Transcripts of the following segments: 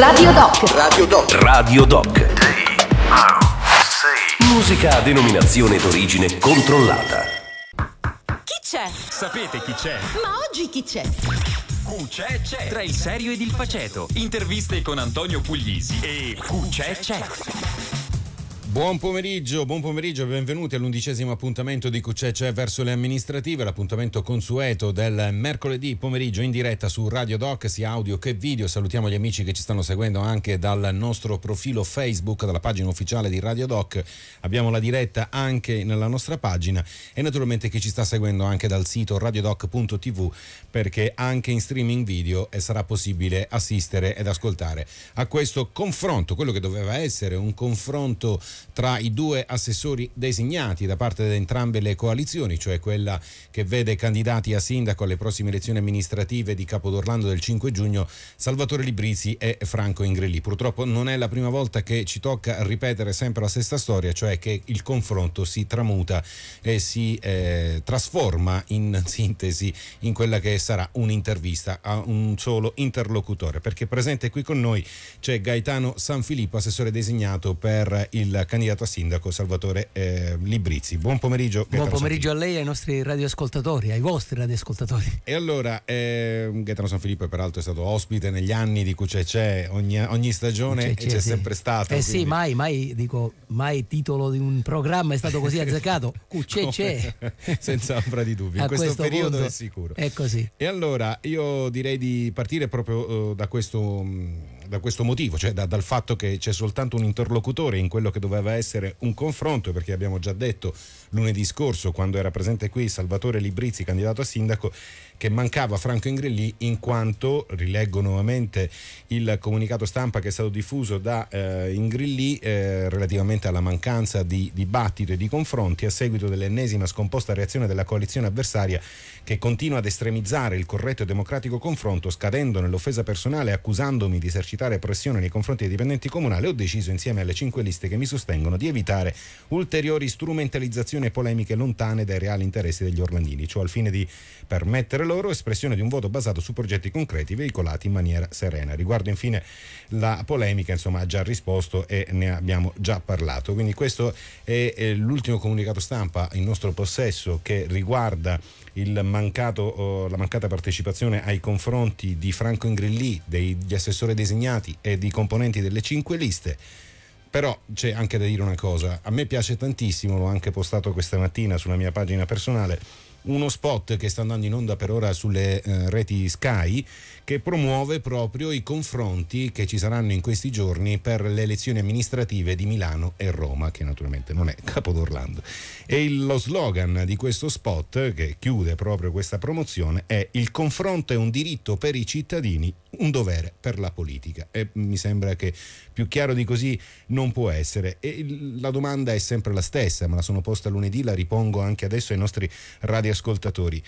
Radio Doc. Radio Doc. Radio Doc. Musica a denominazione d'origine controllata. Chi c'è? Sapete chi c'è? Ma oggi chi c'è? QC c'è tra il serio ed il faceto. Interviste con Antonio Puglisi e QC c'è. Buon pomeriggio, buon pomeriggio benvenuti all'undicesimo appuntamento di QCC verso le amministrative, l'appuntamento consueto del mercoledì pomeriggio in diretta su Radio Doc, sia audio che video. Salutiamo gli amici che ci stanno seguendo anche dal nostro profilo Facebook, dalla pagina ufficiale di Radio Doc. Abbiamo la diretta anche nella nostra pagina e naturalmente chi ci sta seguendo anche dal sito radiodoc.tv perché anche in streaming video eh, sarà possibile assistere ed ascoltare a questo confronto, quello che doveva essere un confronto tra i due assessori designati da parte di entrambe le coalizioni, cioè quella che vede candidati a sindaco alle prossime elezioni amministrative di Capodorlando del 5 giugno Salvatore Librizi e Franco Ingrelli. Purtroppo non è la prima volta che ci tocca ripetere sempre la stessa storia, cioè che il confronto si tramuta e si eh, trasforma in sintesi in quella che sarà un'intervista a un solo interlocutore, perché presente qui con noi c'è Gaetano Sanfilippo, assessore designato per il candidato a sindaco Salvatore eh, Librizzi. Buon pomeriggio. Buon Gaetano pomeriggio Sanfilippo. a lei e ai nostri radioascoltatori, ai vostri radioascoltatori. E allora, eh, Gaetano Filippo peraltro è stato ospite negli anni di QCC, ogni, ogni stagione QCC, c'è sì. sempre stato. Eh quindi... sì, mai, mai, dico, mai titolo di un programma è stato così azzeccato, c'è. Senza ombra di dubbio, in questo, questo periodo punto, è sicuro. È così. E allora, io direi di partire proprio eh, da questo... Mh, mm, da questo motivo, cioè da, dal fatto che c'è soltanto un interlocutore in quello che doveva essere un confronto, perché abbiamo già detto lunedì scorso quando era presente qui Salvatore Librizzi, candidato a sindaco, che mancava Franco Ingrelli in quanto, rileggo nuovamente il comunicato stampa che è stato diffuso da eh, Ingrelli eh, relativamente alla mancanza di dibattito e di confronti a seguito dell'ennesima scomposta reazione della coalizione avversaria che continua ad estremizzare il corretto e democratico confronto scadendo nell'offesa personale e accusandomi di esercitare pressione nei confronti dei dipendenti comunali, ho deciso insieme alle cinque liste che mi sostengono di evitare ulteriori strumentalizzazioni discussioni e polemiche lontane dai reali interessi degli orlandini, cioè al fine di permettere loro espressione di un voto basato su progetti concreti veicolati in maniera serena. Riguardo infine la polemica, insomma, ha già risposto e ne abbiamo già parlato. Quindi questo è l'ultimo comunicato stampa in nostro possesso che riguarda Mancato, oh, la mancata partecipazione ai confronti di Franco Ingrilli, degli assessori designati e di componenti delle cinque liste però c'è anche da dire una cosa, a me piace tantissimo, l'ho anche postato questa mattina sulla mia pagina personale, uno spot che sta andando in onda per ora sulle eh, reti Sky che promuove proprio i confronti che ci saranno in questi giorni per le elezioni amministrative di Milano e Roma, che naturalmente non è Capodorlando. E lo slogan di questo spot, che chiude proprio questa promozione, è Il confronto è un diritto per i cittadini, un dovere per la politica. E mi sembra che più chiaro di così non può essere. E la domanda è sempre la stessa, me la sono posta lunedì, la ripongo anche adesso ai nostri radioascoltatori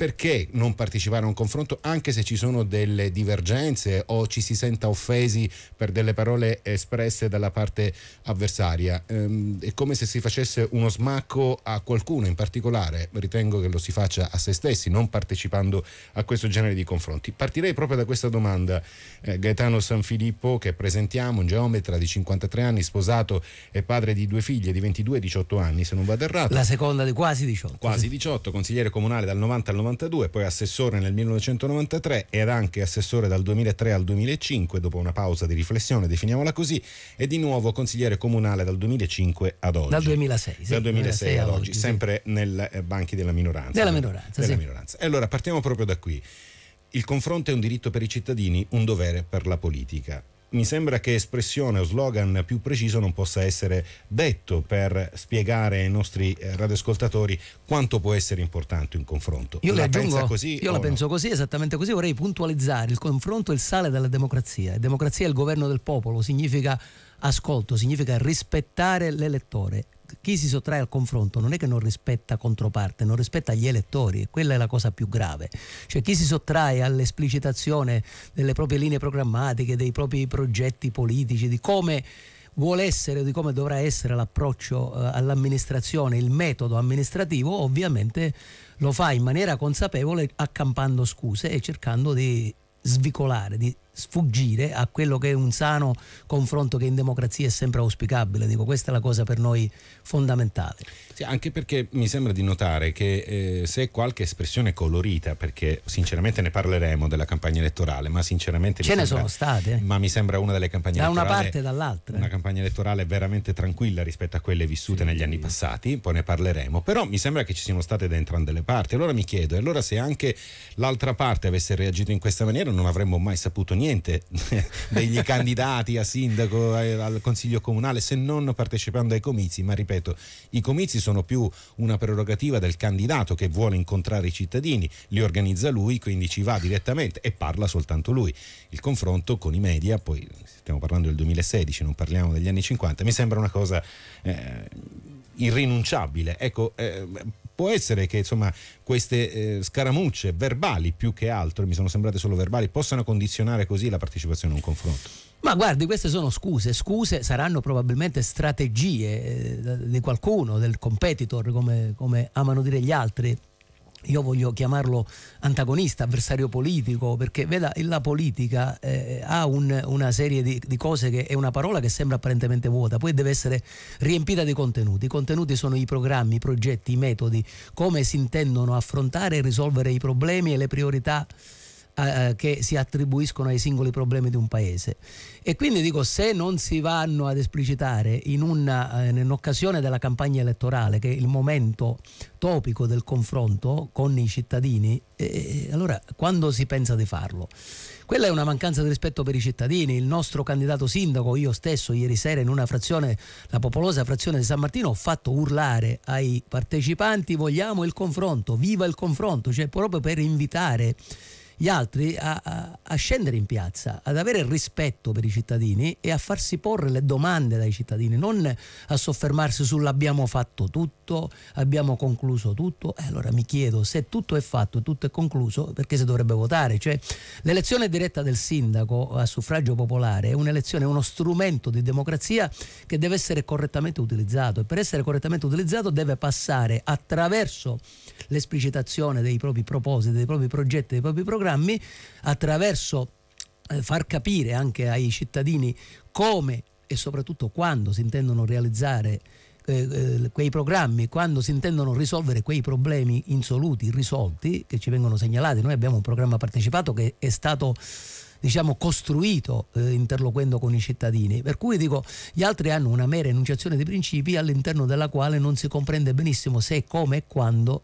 perché non partecipare a un confronto anche se ci sono delle divergenze o ci si senta offesi per delle parole espresse dalla parte avversaria? Ehm, è come se si facesse uno smacco a qualcuno in particolare, ritengo che lo si faccia a se stessi, non partecipando a questo genere di confronti. Partirei proprio da questa domanda. Eh, Gaetano Sanfilippo, che presentiamo, un geometra di 53 anni, sposato e padre di due figlie di 22 e 18 anni, se non vado errato. La seconda di quasi 18. Quasi 18, consigliere comunale dal 90 al 90 1992, poi assessore nel 1993, era anche assessore dal 2003 al 2005, dopo una pausa di riflessione, definiamola così, e di nuovo consigliere comunale dal 2005 ad oggi. Dal 2006. Sì, dal 2006, 2006 ad oggi, oggi sempre sì. nei eh, banchi della minoranza. Della minoranza, della sì. minoranza. E allora partiamo proprio da qui. Il confronto è un diritto per i cittadini, un dovere per la politica mi sembra che espressione o slogan più preciso non possa essere detto per spiegare ai nostri eh, radioascoltatori quanto può essere importante un confronto. Io la, aggiungo, così io la no? penso così, esattamente così, vorrei puntualizzare, il confronto è il sale della democrazia, democrazia è il governo del popolo, significa ascolto, significa rispettare l'elettore, chi si sottrae al confronto non è che non rispetta controparte, non rispetta gli elettori, e quella è la cosa più grave. Cioè chi si sottrae all'esplicitazione delle proprie linee programmatiche, dei propri progetti politici, di come vuole essere o di come dovrà essere l'approccio eh, all'amministrazione, il metodo amministrativo, ovviamente lo fa in maniera consapevole accampando scuse e cercando di svicolare, di sfuggire a quello che è un sano confronto che in democrazia è sempre auspicabile. Dico, questa è la cosa per noi fondamentale. Sì, anche perché mi sembra di notare che eh, se qualche espressione colorita, perché sinceramente ne parleremo della campagna elettorale, ma sinceramente... Ce ne sembra, sono state. Ma mi sembra una delle campagne da elettorali... Da una parte e dall'altra. Una campagna elettorale veramente tranquilla rispetto a quelle vissute sì, negli anni sì. passati, poi ne parleremo, però mi sembra che ci siano state da entrambe le parti. Allora mi chiedo, e allora se anche l'altra parte avesse reagito in questa maniera non avremmo mai saputo niente niente degli candidati a sindaco, eh, al consiglio comunale, se non partecipando ai comizi, ma ripeto, i comizi sono più una prerogativa del candidato che vuole incontrare i cittadini, li organizza lui, quindi ci va direttamente e parla soltanto lui. Il confronto con i media, poi stiamo parlando del 2016, non parliamo degli anni 50, mi sembra una cosa... Eh, irrinunciabile. Ecco, eh, può essere che insomma, queste eh, scaramucce verbali più che altro, mi sono sembrate solo verbali, possano condizionare così la partecipazione a un confronto. Ma guardi, queste sono scuse, scuse saranno probabilmente strategie eh, di qualcuno, del competitor, come, come amano dire gli altri, io voglio chiamarlo antagonista, avversario politico, perché veda, la politica eh, ha un, una serie di, di, cose che è una parola che sembra apparentemente vuota, poi deve essere riempita di contenuti. I contenuti sono i programmi, i progetti, i metodi, come si intendono affrontare e risolvere i problemi e le priorità eh, che si attribuiscono ai singoli problemi di un paese. E quindi dico, se non si vanno ad esplicitare in, una, eh, in occasione della campagna elettorale, che è il momento topico del confronto con i cittadini, eh, eh, allora quando si pensa di farlo? Quella è una mancanza di rispetto per i cittadini. Il nostro candidato sindaco, io stesso, ieri sera in una frazione, la popolosa frazione di San Martino, ho fatto urlare ai partecipanti vogliamo il confronto, viva il confronto, cioè proprio per invitare gli altri a, a, a, scendere in piazza, ad avere rispetto per i cittadini e a farsi porre le domande dai cittadini, non a soffermarsi sull'abbiamo fatto tutto, abbiamo concluso tutto. E allora mi chiedo se tutto è fatto, tutto è concluso, perché si dovrebbe votare? Cioè, l'elezione diretta del sindaco a suffragio popolare è un'elezione, uno strumento di democrazia che deve essere correttamente utilizzato e per essere correttamente utilizzato deve passare attraverso l'esplicitazione dei propri propositi, dei propri progetti, dei propri programmi attraverso eh, far capire anche ai cittadini come e soprattutto quando si intendono realizzare eh, eh, quei programmi, quando si intendono risolvere quei problemi insoluti, irrisolti, che ci vengono segnalati. Noi abbiamo un programma partecipato che è stato diciamo costruito eh, interloquendo con i cittadini per cui dico gli altri hanno una mera enunciazione di principi all'interno della quale non si comprende benissimo se come e quando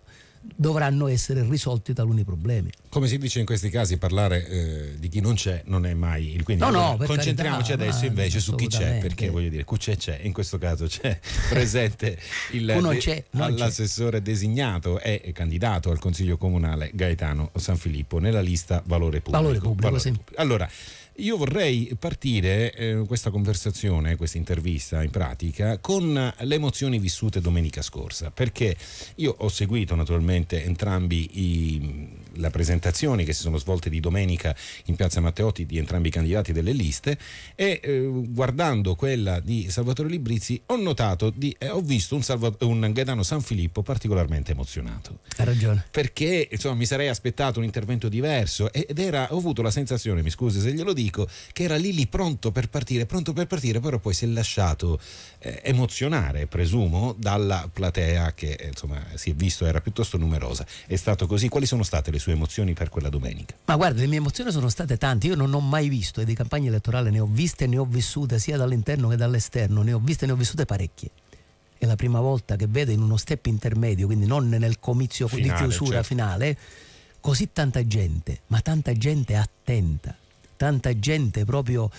dovranno essere risolti taluni problemi. Come si dice in questi casi, parlare eh, di chi non c'è non è mai il quindi. No, no, concentriamoci carità, adesso invece su chi c'è, perché voglio dire, chi c'è, c'è, in questo caso c'è presente il, c'è, l'assessore c'è. designato e candidato al Consiglio Comunale Gaetano Sanfilippo nella lista Valore Pubblico. Valore pubblico, valore pubblico. Sì. Allora, io vorrei partire eh, questa conversazione, questa intervista in pratica, con le emozioni vissute domenica scorsa, perché io ho seguito naturalmente entrambi i, la presentazione che si sono svolte di domenica in Piazza Matteotti di entrambi i candidati delle liste e eh, guardando quella di Salvatore Librizzi ho notato, di, eh, ho visto un, Salvat- un Gaetano San Filippo particolarmente emozionato. Ha ragione. Perché insomma mi sarei aspettato un intervento diverso ed era, ho avuto la sensazione, mi scusi se glielo dico, Federico che era lì lì pronto per partire, pronto per partire, però poi si è lasciato eh, emozionare, presumo, dalla platea che eh, insomma si è visto era piuttosto numerosa. È stato così? Quali sono state le sue emozioni per quella domenica? Ma guarda, le mie emozioni sono state tante, io non ho mai visto e di campagna elettorale ne ho viste e ne ho vissute sia dall'interno che dall'esterno, ne ho viste e ne ho vissute parecchie è la prima volta che vedo in uno step intermedio, quindi non nel comizio finale, di chiusura certo. finale, così tanta gente, ma tanta gente attenta, tanta gente proprio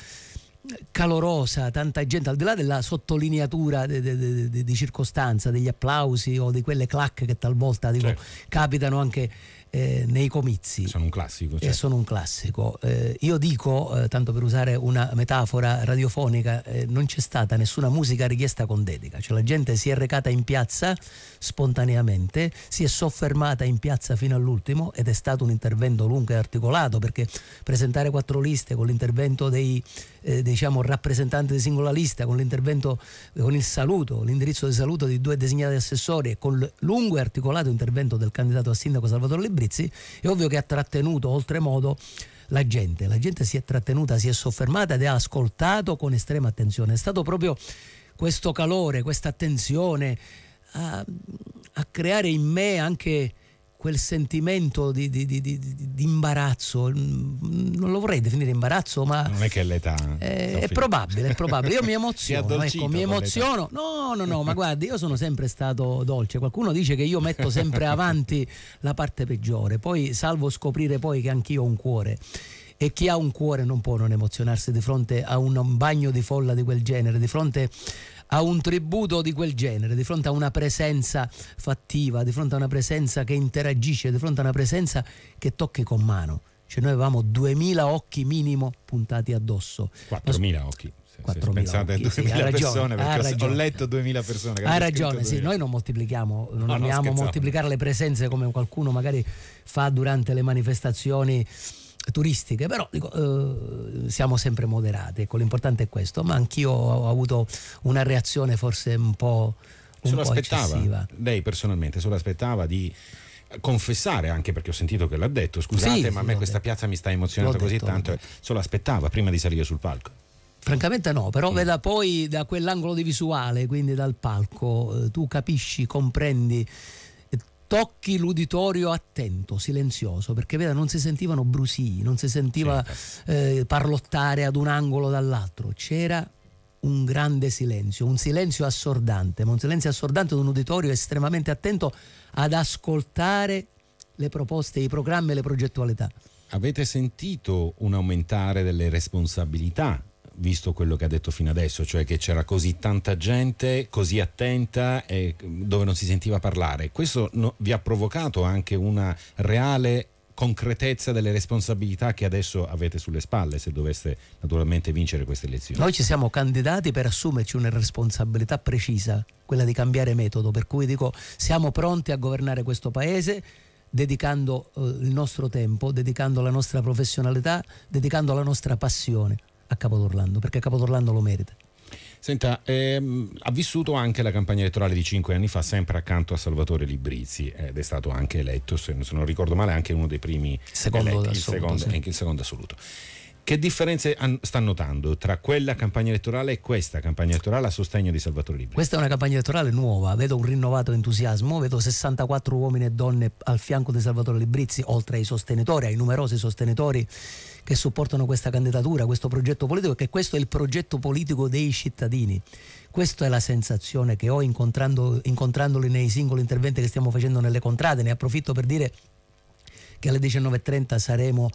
calorosa, tanta gente, al di là della sottolineatura di, di, di, di circostanza, degli applausi o di quelle clac che talvolta dico, certo. capitano anche eh, nei comizi. Sono un classico. Eh, certo. E sono un classico. Eh, io dico, eh, tanto per usare una metafora radiofonica, eh, non c'è stata nessuna musica richiesta con dedica, cioè la gente si è recata in piazza spontaneamente, si è soffermata in piazza fino all'ultimo ed è stato un intervento lungo e articolato perché presentare quattro liste con l'intervento dei eh, diciamo, rappresentanti di singola lista, con l'intervento, con il saluto, l'indirizzo di saluto di due designati assessori e con il lungo e articolato intervento del candidato a sindaco Salvatore Libri Brindisi, è ovvio che ha trattenuto oltremodo la gente. La gente si è trattenuta, si è soffermata ed ha ascoltato con estrema attenzione. È stato proprio questo calore, questa attenzione a, a creare in me anche quel sentimento di, di, di, di, imbarazzo, mm, non lo vorrei definire imbarazzo, ma... Non è che è l'età. Eh, è, è probabile, è probabile. Io mi emoziono, ecco, mi emoziono. No, no, no, ma guardi, io sono sempre stato dolce. Qualcuno dice che io metto sempre avanti la parte peggiore, poi salvo scoprire poi che anch'io ho un cuore e chi ha un cuore non può non emozionarsi di fronte a un bagno di folla di quel genere, di fronte a un tributo di quel genere, di fronte a una presenza fattiva, di fronte a una presenza che interagisce, di fronte a una presenza che tocchi con mano. Cioè noi avevamo 2000 occhi minimo puntati addosso. 4000 so, occhi. 4.000 pensate a 2000 sì, ragione, persone perché ho letto 2000 persone hai ragione sì, noi non moltiplichiamo non no, amiamo moltiplicare le presenze come qualcuno magari fa durante le manifestazioni turistiche, però dico, eh, siamo sempre moderati, ecco, l'importante è questo, ma anch'io ho avuto una reazione forse un po'... Un se lo lei personalmente se lo aspettava di confessare anche perché ho sentito che l'ha detto scusate sì, ma a me questa detto. piazza mi sta emozionando così detto, tanto se lo aspettava prima di salire sul palco Francamente no, però mm. da poi da quell'angolo di visuale, quindi dal palco, eh, tu capisci, comprendi tocchi l'uditorio attento, silenzioso, perché veda, non si sentivano brusii, non si sentiva certo. eh, parlottare ad un angolo o dall'altro, c'era un grande silenzio, un silenzio assordante, ma un silenzio assordante di un uditorio estremamente attento ad ascoltare le proposte, i programmi e le progettualità. Avete sentito un aumentare delle responsabilità visto quello che ha detto fino adesso, cioè che c'era così tanta gente così attenta eh, dove non si sentiva parlare. Questo no, vi ha provocato anche una reale concretezza delle responsabilità che adesso avete sulle spalle se doveste naturalmente vincere queste elezioni. Noi ci siamo candidati per assumerci una responsabilità precisa, quella di cambiare metodo, per cui dico siamo pronti a governare questo paese dedicando eh, il nostro tempo, dedicando la nostra professionalità, dedicando la nostra passione a Capodorlando, perché Capodorlando lo merita. Senta, ehm, ha vissuto anche la campagna elettorale di cinque anni fa, sempre accanto a Salvatore Librizzi, ed è stato anche eletto, se non ricordo male, anche uno dei primi secondo eletti, il secondo, sì. anche il secondo assoluto. Che differenze sta notando tra quella campagna elettorale e questa campagna elettorale a sostegno di Salvatore Libri? Questa è una campagna elettorale nuova, vedo un rinnovato entusiasmo, vedo 64 uomini e donne al fianco di Salvatore Librizzi, oltre ai sostenitori, ai numerosi sostenitori che supportano questa candidatura, questo progetto politico, che questo è il progetto politico dei cittadini. Questa è la sensazione che ho incontrandoli nei singoli interventi che stiamo facendo nelle contrade. Ne approfitto per dire che alle 19.30 saremo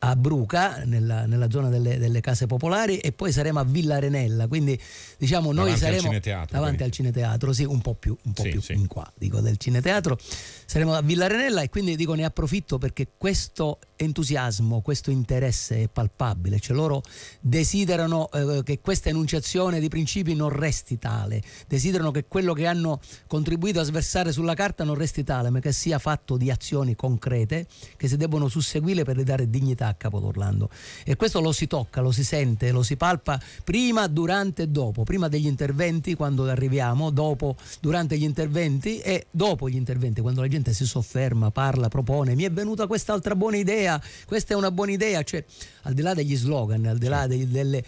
a Bruca, nella, nella zona delle, delle, case popolari, e poi saremo a Villa Renella, Quindi diciamo noi davanti saremo al davanti quindi. al cineteatro, sì, un po' più, un po sì, più sì. in qua dico, del cineteatro. Saremo a Villa Renella e quindi dico ne approfitto perché questo entusiasmo, questo interesse è palpabile. Cioè loro desiderano eh, che questa enunciazione di principi non resti tale, desiderano che quello che hanno contribuito a sversare sulla carta non resti tale, ma che sia fatto di azioni concrete che si debbono susseguire per ridare dignità città a Capo d'Orlando. E questo lo si tocca, lo si sente, lo si palpa prima, durante e dopo, prima degli interventi quando arriviamo, dopo, durante gli interventi e dopo gli interventi, quando la gente si sofferma, parla, propone, mi è venuta quest'altra buona idea, questa è una buona idea, cioè al di là degli slogan, al di là certo. dei, delle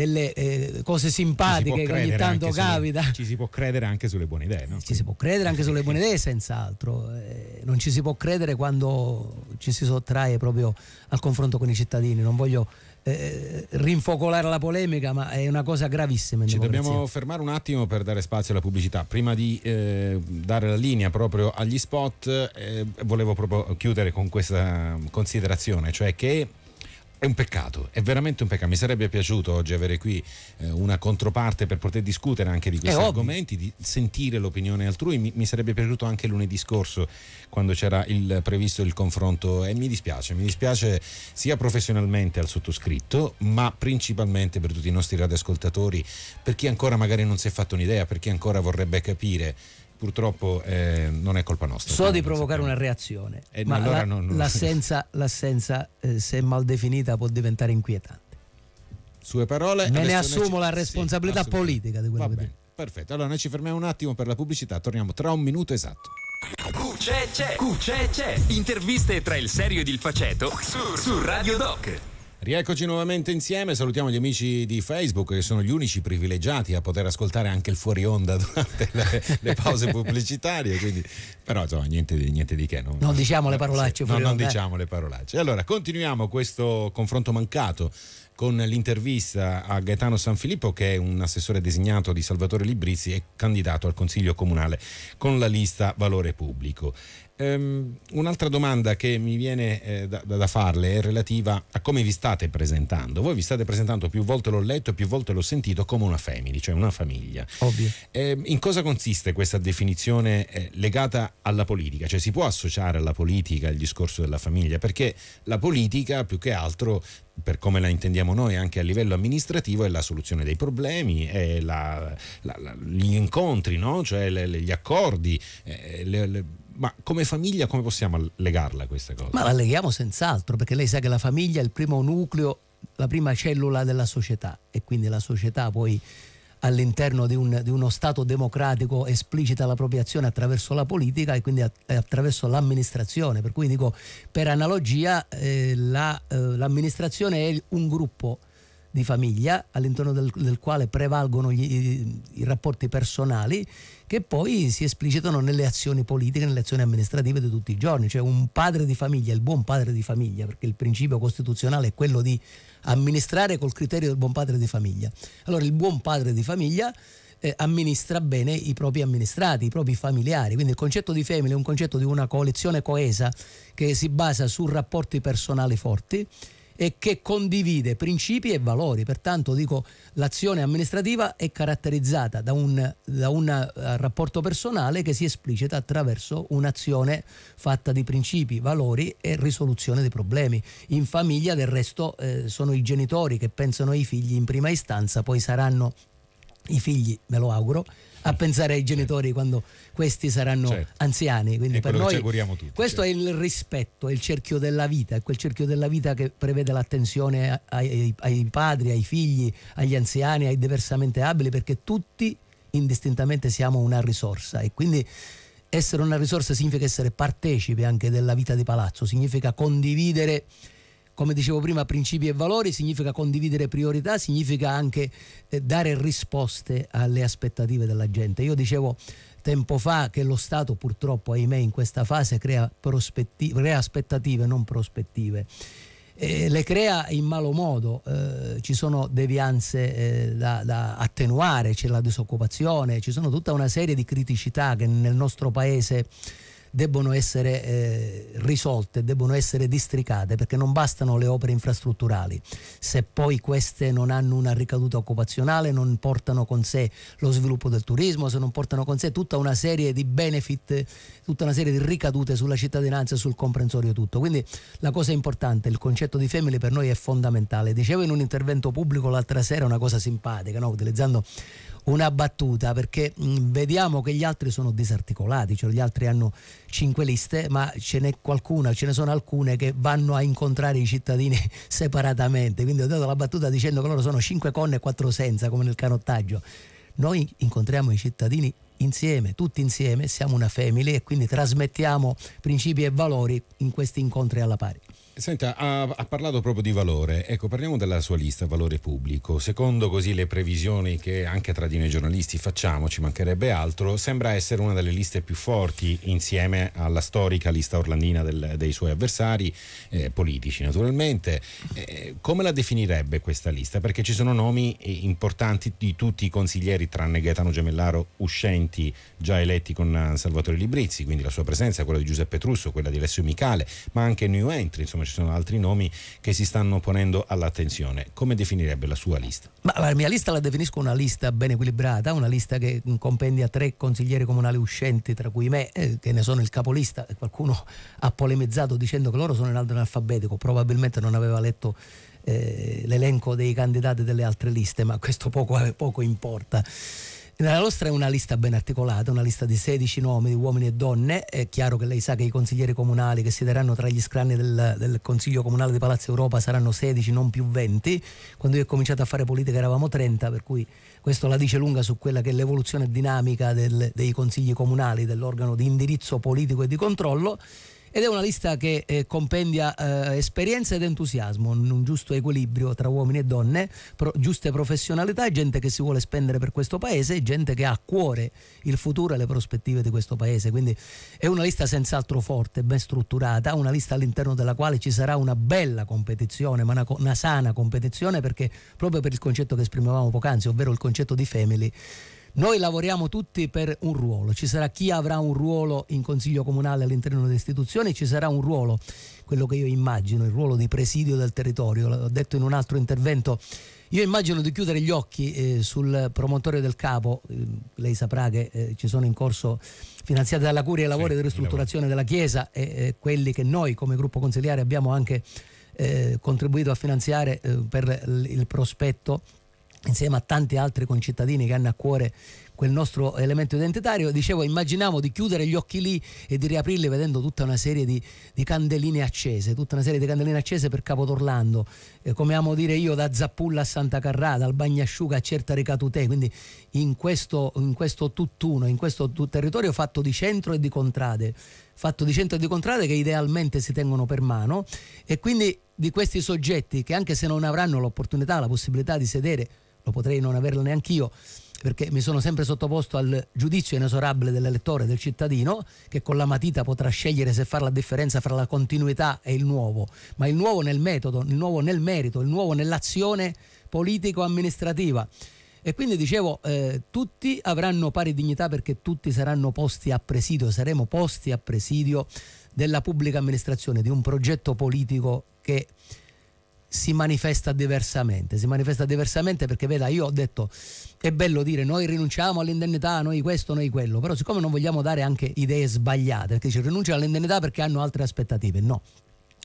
delle eh, cose simpatiche che ogni tanto capita. Sulle, ci si può credere anche sulle buone idee, no? Ci si può credere anche sulle buone idee, senz'altro. Eh, non ci si può credere quando ci si sottrae proprio al confronto con i cittadini. Non voglio eh, rinfocolare la polemica, ma è una cosa gravissima. Ci dobbiamo fermare un attimo per dare spazio alla pubblicità. Prima di eh, dare la linea proprio agli spot, eh, volevo proprio chiudere con questa considerazione, cioè che è un peccato, è veramente un peccato. Mi sarebbe piaciuto oggi avere qui eh, una controparte per poter discutere anche di questi argomenti, di sentire l'opinione altrui. Mi, mi, sarebbe piaciuto anche lunedì scorso quando c'era il, previsto il confronto e mi dispiace, mi dispiace sia professionalmente al sottoscritto, ma principalmente per tutti i nostri radioascoltatori, per chi ancora magari non si è fatto un'idea, per chi ancora vorrebbe capire purtroppo eh, non è colpa nostra. So di provocare una reazione, eh, ma allora la, non, non... l'assenza, l'assenza eh, se mal definita può diventare inquietante. Sue parole. Me ne assumo ci... la responsabilità sì, politica di quello Va che bene. Perfetto, allora noi ci fermiamo un attimo per la pubblicità, torniamo tra un minuto esatto. Cucce, QCC, interviste tra il serio ed il faceto su, su Radio Doc. Rieccoci nuovamente insieme, salutiamo gli amici di Facebook che sono gli unici privilegiati a poter ascoltare anche il fuori onda durante le, le pause pubblicitarie, quindi, però insomma, niente, niente, di che. Non, non diciamo le parolacce. Sì, no, non eh. diciamo le parolacce. Allora, continuiamo questo confronto mancato con l'intervista a Gaetano Sanfilippo che è un assessore designato di Salvatore Librizzi e candidato al Consiglio Comunale con la lista Valore Pubblico. Um, un'altra domanda che mi viene eh, da, da, farle è relativa a come vi state presentando. Voi vi state presentando, più volte l'ho letto, più volte l'ho sentito, come una family, cioè una famiglia. Ovvio. Eh, in cosa consiste questa definizione eh, legata alla politica? Cioè si può associare alla politica il discorso della famiglia? Perché la politica più che altro per come la intendiamo noi anche a livello amministrativo, è la soluzione dei problemi, è la, la, la, gli incontri, no? cioè le, le, gli accordi, eh, le, ma come famiglia come possiamo legarla a questa cosa? Ma la leghiamo senz'altro, perché lei sa che la famiglia è il primo nucleo, la prima cellula della società e quindi la società poi all'interno di, un, di uno Stato democratico esplicita la propria azione attraverso la politica e quindi attraverso l'amministrazione. Per cui dico, per analogia, eh, la, eh, l'amministrazione è un gruppo di famiglia all'interno del, del quale prevalgono gli, i rapporti personali che poi si esplicitano nelle azioni politiche, nelle azioni amministrative di tutti i giorni. Cioè un padre di famiglia, il buon padre di famiglia, perché il principio costituzionale è quello di amministrare col criterio del buon padre di famiglia. Allora il buon padre di famiglia eh, amministra bene i propri amministrati, i propri familiari. Quindi il concetto di family è un concetto di una coalizione coesa che si basa su rapporti personali forti e che condivide principi e valori. Pertanto dico l'azione amministrativa è caratterizzata da un, da un eh, rapporto personale che si esplicita attraverso un'azione fatta di principi, valori e risoluzione dei problemi. In famiglia del resto eh, sono i genitori che pensano ai figli in prima istanza, poi saranno i figli, me lo auguro, a pensare ai genitori certo. quando questi saranno certo. anziani. Quindi è per noi tutti, questo certo. è il rispetto, è il cerchio della vita, è quel cerchio della vita che prevede l'attenzione ai, ai padri, ai figli, agli anziani, ai diversamente abili, perché tutti indistintamente siamo una risorsa e quindi essere una risorsa significa essere partecipi anche della vita di palazzo, significa condividere come dicevo prima, principi e valori, significa condividere priorità, significa anche eh, dare risposte alle aspettative della gente. Io dicevo tempo fa che lo Stato purtroppo, ahimè, in questa fase crea, crea aspettative, non prospettive. Eh, le crea in malo modo, eh, ci sono devianze eh, da, da, attenuare, c'è la disoccupazione, ci sono tutta una serie di criticità che nel nostro paese debbono essere eh, risolte, debbono essere districate, perché non bastano le opere infrastrutturali. Se poi queste non hanno una ricaduta occupazionale, non portano con sé lo sviluppo del turismo, se non portano con sé tutta una serie di benefit, tutta una serie di ricadute sulla cittadinanza e sul comprensorio tutto. Quindi la cosa importante, il concetto di family per noi è fondamentale. Dicevo in un intervento pubblico l'altra sera una cosa simpatica, no? utilizzando una battuta perché mh, mm, vediamo che gli altri sono disarticolati, cioè gli altri hanno cinque liste, ma ce n'è qualcuna, ce ne sono alcune che vanno a incontrare i cittadini separatamente. Quindi ho dato la battuta dicendo che loro sono cinque con e quattro senza, come nel canottaggio. Noi incontriamo i cittadini insieme, tutti insieme, siamo una family e quindi trasmettiamo principi e valori in questi incontri alla pari. Senta, ha, ha, parlato proprio di valore, ecco parliamo della sua lista valore pubblico, secondo così le previsioni che anche tra di noi giornalisti facciamo, ci mancherebbe altro, sembra essere una delle liste più forti insieme alla storica lista orlandina del, dei suoi avversari eh, politici naturalmente, eh, come la definirebbe questa lista? Perché ci sono nomi eh, importanti di tutti i consiglieri tranne Gaetano Gemellaro uscenti già eletti con eh, Salvatore Librizzi, quindi la sua presenza, quella di Giuseppe Trusso, quella di Alessio Micale, ma anche New Entry, insomma ci sono altri nomi che si stanno ponendo all'attenzione. Come definirebbe la sua lista? Ma la mia lista la definisco una lista ben equilibrata, una lista che compendia tre consiglieri comunali uscenti, tra cui me, eh, che ne sono il capolista. Qualcuno ha polemizzato dicendo che loro sono in alto analfabetico, probabilmente non aveva letto eh, l'elenco dei candidati delle altre liste, ma questo poco, eh, poco importa. Nella nostra è una lista ben articolata, una lista di 16 nomi di uomini e donne. È chiaro che lei sa che i consiglieri comunali che siederanno tra gli scranni del, del, Consiglio Comunale di Palazzo Europa saranno 16, non più 20. Quando io ho cominciato a fare politica eravamo 30, per cui questo la dice lunga su quella che è l'evoluzione dinamica del, dei consigli comunali, dell'organo di indirizzo politico e di controllo ed è una lista che eh, compendia eh, esperienza ed entusiasmo, un giusto equilibrio tra uomini e donne, pro, giuste professionalità, gente che si vuole spendere per questo paese, gente che ha a cuore il futuro e le prospettive di questo paese. Quindi è una lista senz'altro forte, ben strutturata, una lista all'interno della quale ci sarà una bella competizione, ma una, una sana competizione perché proprio per il concetto che esprimevamo poc'anzi, ovvero il concetto di family noi lavoriamo tutti per un ruolo, ci sarà chi avrà un ruolo in consiglio comunale all'interno delle istituzioni, ci sarà un ruolo, quello che io immagino, il ruolo di presidio del territorio, l'ho detto in un altro intervento. Io immagino di chiudere gli occhi eh, sul promontorio del capo, eh, lei saprà che eh, ci sono in corso finanziate dalla Curia i lavori sì, di ristrutturazione della Chiesa e quelli che noi come gruppo consigliare abbiamo anche eh, contribuito a finanziare eh, per il prospetto insieme a tanti altri concittadini che hanno a cuore quel nostro elemento identitario. Dicevo, immaginavo di chiudere gli occhi lì e di riaprirli vedendo tutta una serie di, di candeline accese, tutta una serie di candeline accese per Capotorlando, eh, come amo dire io, da Zappulla a Santa Carrà, dal Bagnasciuga a Certa Ricatute, quindi in questo, in questo tutt'uno, in questo territorio fatto di centro e di contrade fatto di centro e di contrade che idealmente si tengono per mano e quindi di questi soggetti che anche se non avranno l'opportunità, la possibilità di sedere, lo potrei non averlo neanch'io, perché mi sono sempre sottoposto al giudizio inesorabile dell'elettore, del cittadino, che con la matita potrà scegliere se fare la differenza fra la continuità e il nuovo, ma il nuovo nel metodo, il nuovo nel merito, il nuovo nell'azione politico-amministrativa. E quindi dicevo, eh, tutti avranno pari dignità perché tutti saranno posti a presidio, saremo posti a presidio della pubblica amministrazione, di un progetto politico che si manifesta diversamente. Si manifesta diversamente perché, veda, io ho detto è bello dire noi rinunciamo all'indennità, noi questo, noi quello, però siccome non vogliamo dare anche idee sbagliate, perché ci rinunciano all'indennità perché hanno altre aspettative, no.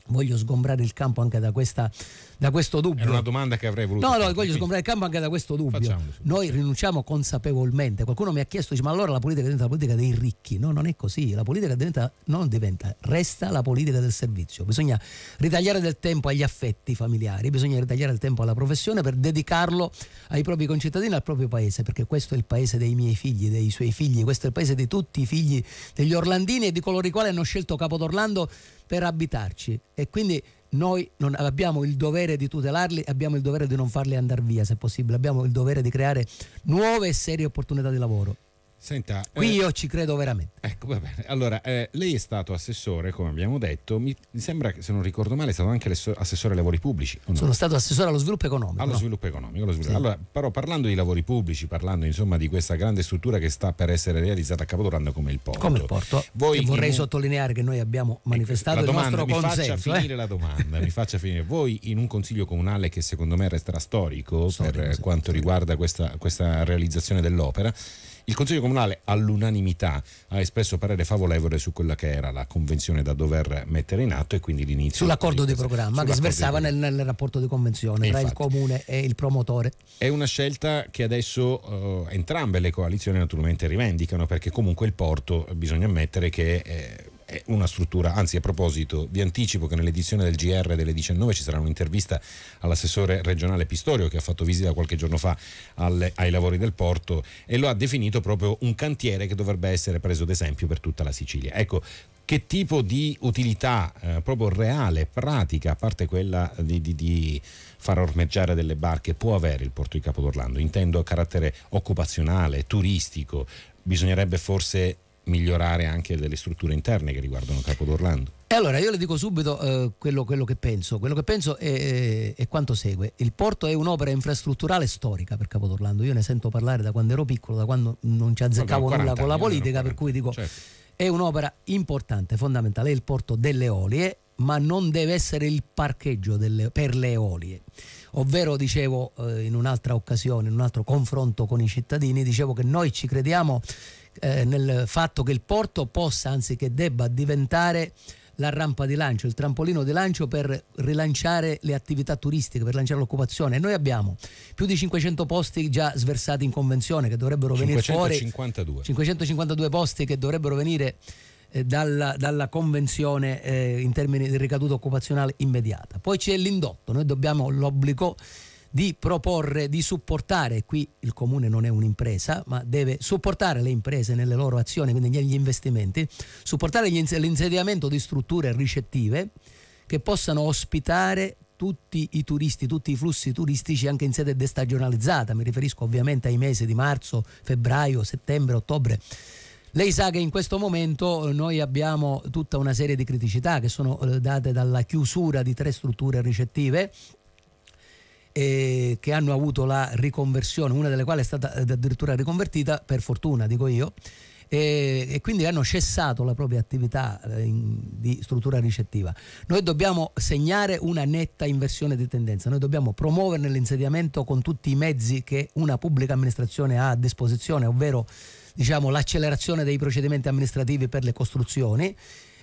Voglio sgombrare il campo anche da questa da questo dubbio. Era una domanda che avrei voluto. No, no, voglio sgombrare il campo anche da questo dubbio. Facciamolo. Noi rinunciamo consapevolmente. Qualcuno mi ha chiesto, dice, ma allora la politica diventa la politica dei ricchi. No, non è così. La politica diventa, non diventa, resta la politica del servizio. Bisogna ritagliare del tempo agli affetti familiari, bisogna ritagliare del tempo alla professione per dedicarlo ai propri concittadini, al proprio paese, perché questo è il paese dei miei figli, dei suoi figli, questo è il paese di tutti i figli degli orlandini e di coloro i quali hanno scelto Capodorlando per abitarci. E quindi noi non abbiamo il dovere di tutelarli, abbiamo il dovere di non farli andare via se possibile, abbiamo il dovere di creare nuove e serie opportunità di lavoro. Senta, Qui eh, io ci credo veramente. Ecco, va bene. Allora, eh, lei è stato assessore, come abbiamo detto, mi, sembra che, se non ricordo male, è stato anche assessore ai lavori pubblici. No? Sono stato assessore allo sviluppo economico. Allo no? sviluppo economico. Allo sviluppo. Sì. Allora, però parlando di lavori pubblici, parlando insomma di questa grande struttura che sta per essere realizzata a Capodanno come il porto. Come il porto. Voi, vorrei in... sottolineare che noi abbiamo ecco, manifestato ecco, domanda, il nostro mi consenso. Mi faccia eh? finire la domanda, mi faccia finire. Voi in un consiglio comunale che secondo me resterà storico, storico per sì, quanto sì. riguarda questa, questa realizzazione dell'opera, il Consiglio Comunale all'unanimità ha espresso parere favorevole su quella che era la convenzione da dover mettere in atto e quindi l'inizio. Sull'accordo di programma che sversava nel, nel, rapporto di convenzione e tra infatti, il Comune e il promotore. È una scelta che adesso uh, entrambe le coalizioni naturalmente rivendicano perché comunque il porto eh, bisogna ammettere che... Eh, è una struttura, anzi a proposito vi anticipo che nell'edizione del GR delle 19 ci sarà un'intervista all'assessore regionale Pistorio che ha fatto visita qualche giorno fa alle, ai lavori del porto e lo ha definito proprio un cantiere che dovrebbe essere preso d'esempio per tutta la Sicilia. Ecco, che tipo di utilità eh, proprio reale, pratica, a parte quella di, di, di, far ormeggiare delle barche, può avere il porto di Capo d'Orlando? Intendo a carattere occupazionale, turistico, bisognerebbe forse migliorare anche delle strutture interne che riguardano Capo d'Orlando. E allora io le dico subito eh, quello, quello, che penso, quello che penso è, è, quanto segue. Il porto è un'opera infrastrutturale storica per Capo d'Orlando, io ne sento parlare da quando ero piccolo, da quando non ci azzeccavo nulla con la politica, per cui dico certo. è un'opera importante, fondamentale, è il porto delle olie, ma non deve essere il parcheggio delle, per le olie. ovvero dicevo eh, in un'altra occasione, in un altro confronto con i cittadini, dicevo che noi ci crediamo eh, nel fatto che il porto possa, anziché debba, diventare la rampa di lancio, il trampolino di lancio per rilanciare le attività turistiche, per lanciare l'occupazione. noi abbiamo più di 500 posti già sversati in convenzione che dovrebbero 552. venire fuori. 552 posti che dovrebbero venire eh, dalla, dalla, convenzione eh, in termini di ricaduta occupazionale immediata. Poi c'è l'indotto, noi dobbiamo l'obbligo di proporre, di supportare, qui il comune non è un'impresa, ma deve supportare le imprese nelle loro azioni, quindi negli investimenti, supportare l'insediamento di strutture ricettive che possano ospitare tutti i turisti, tutti i flussi turistici anche in sede destagionalizzata, mi riferisco ovviamente ai mesi di marzo, febbraio, settembre, ottobre. Lei sa che in questo momento eh, noi abbiamo tutta una serie di criticità che sono eh, date dalla chiusura di tre strutture ricettive eh, che hanno avuto la riconversione, una delle quali è stata addirittura riconvertita, per fortuna dico io, eh, e, quindi hanno cessato la propria attività eh, in, di struttura ricettiva. Noi dobbiamo segnare una netta inversione di tendenza, noi dobbiamo promuoverne l'insediamento con tutti i mezzi che una pubblica amministrazione ha a disposizione, ovvero diciamo, l'accelerazione dei procedimenti amministrativi per le costruzioni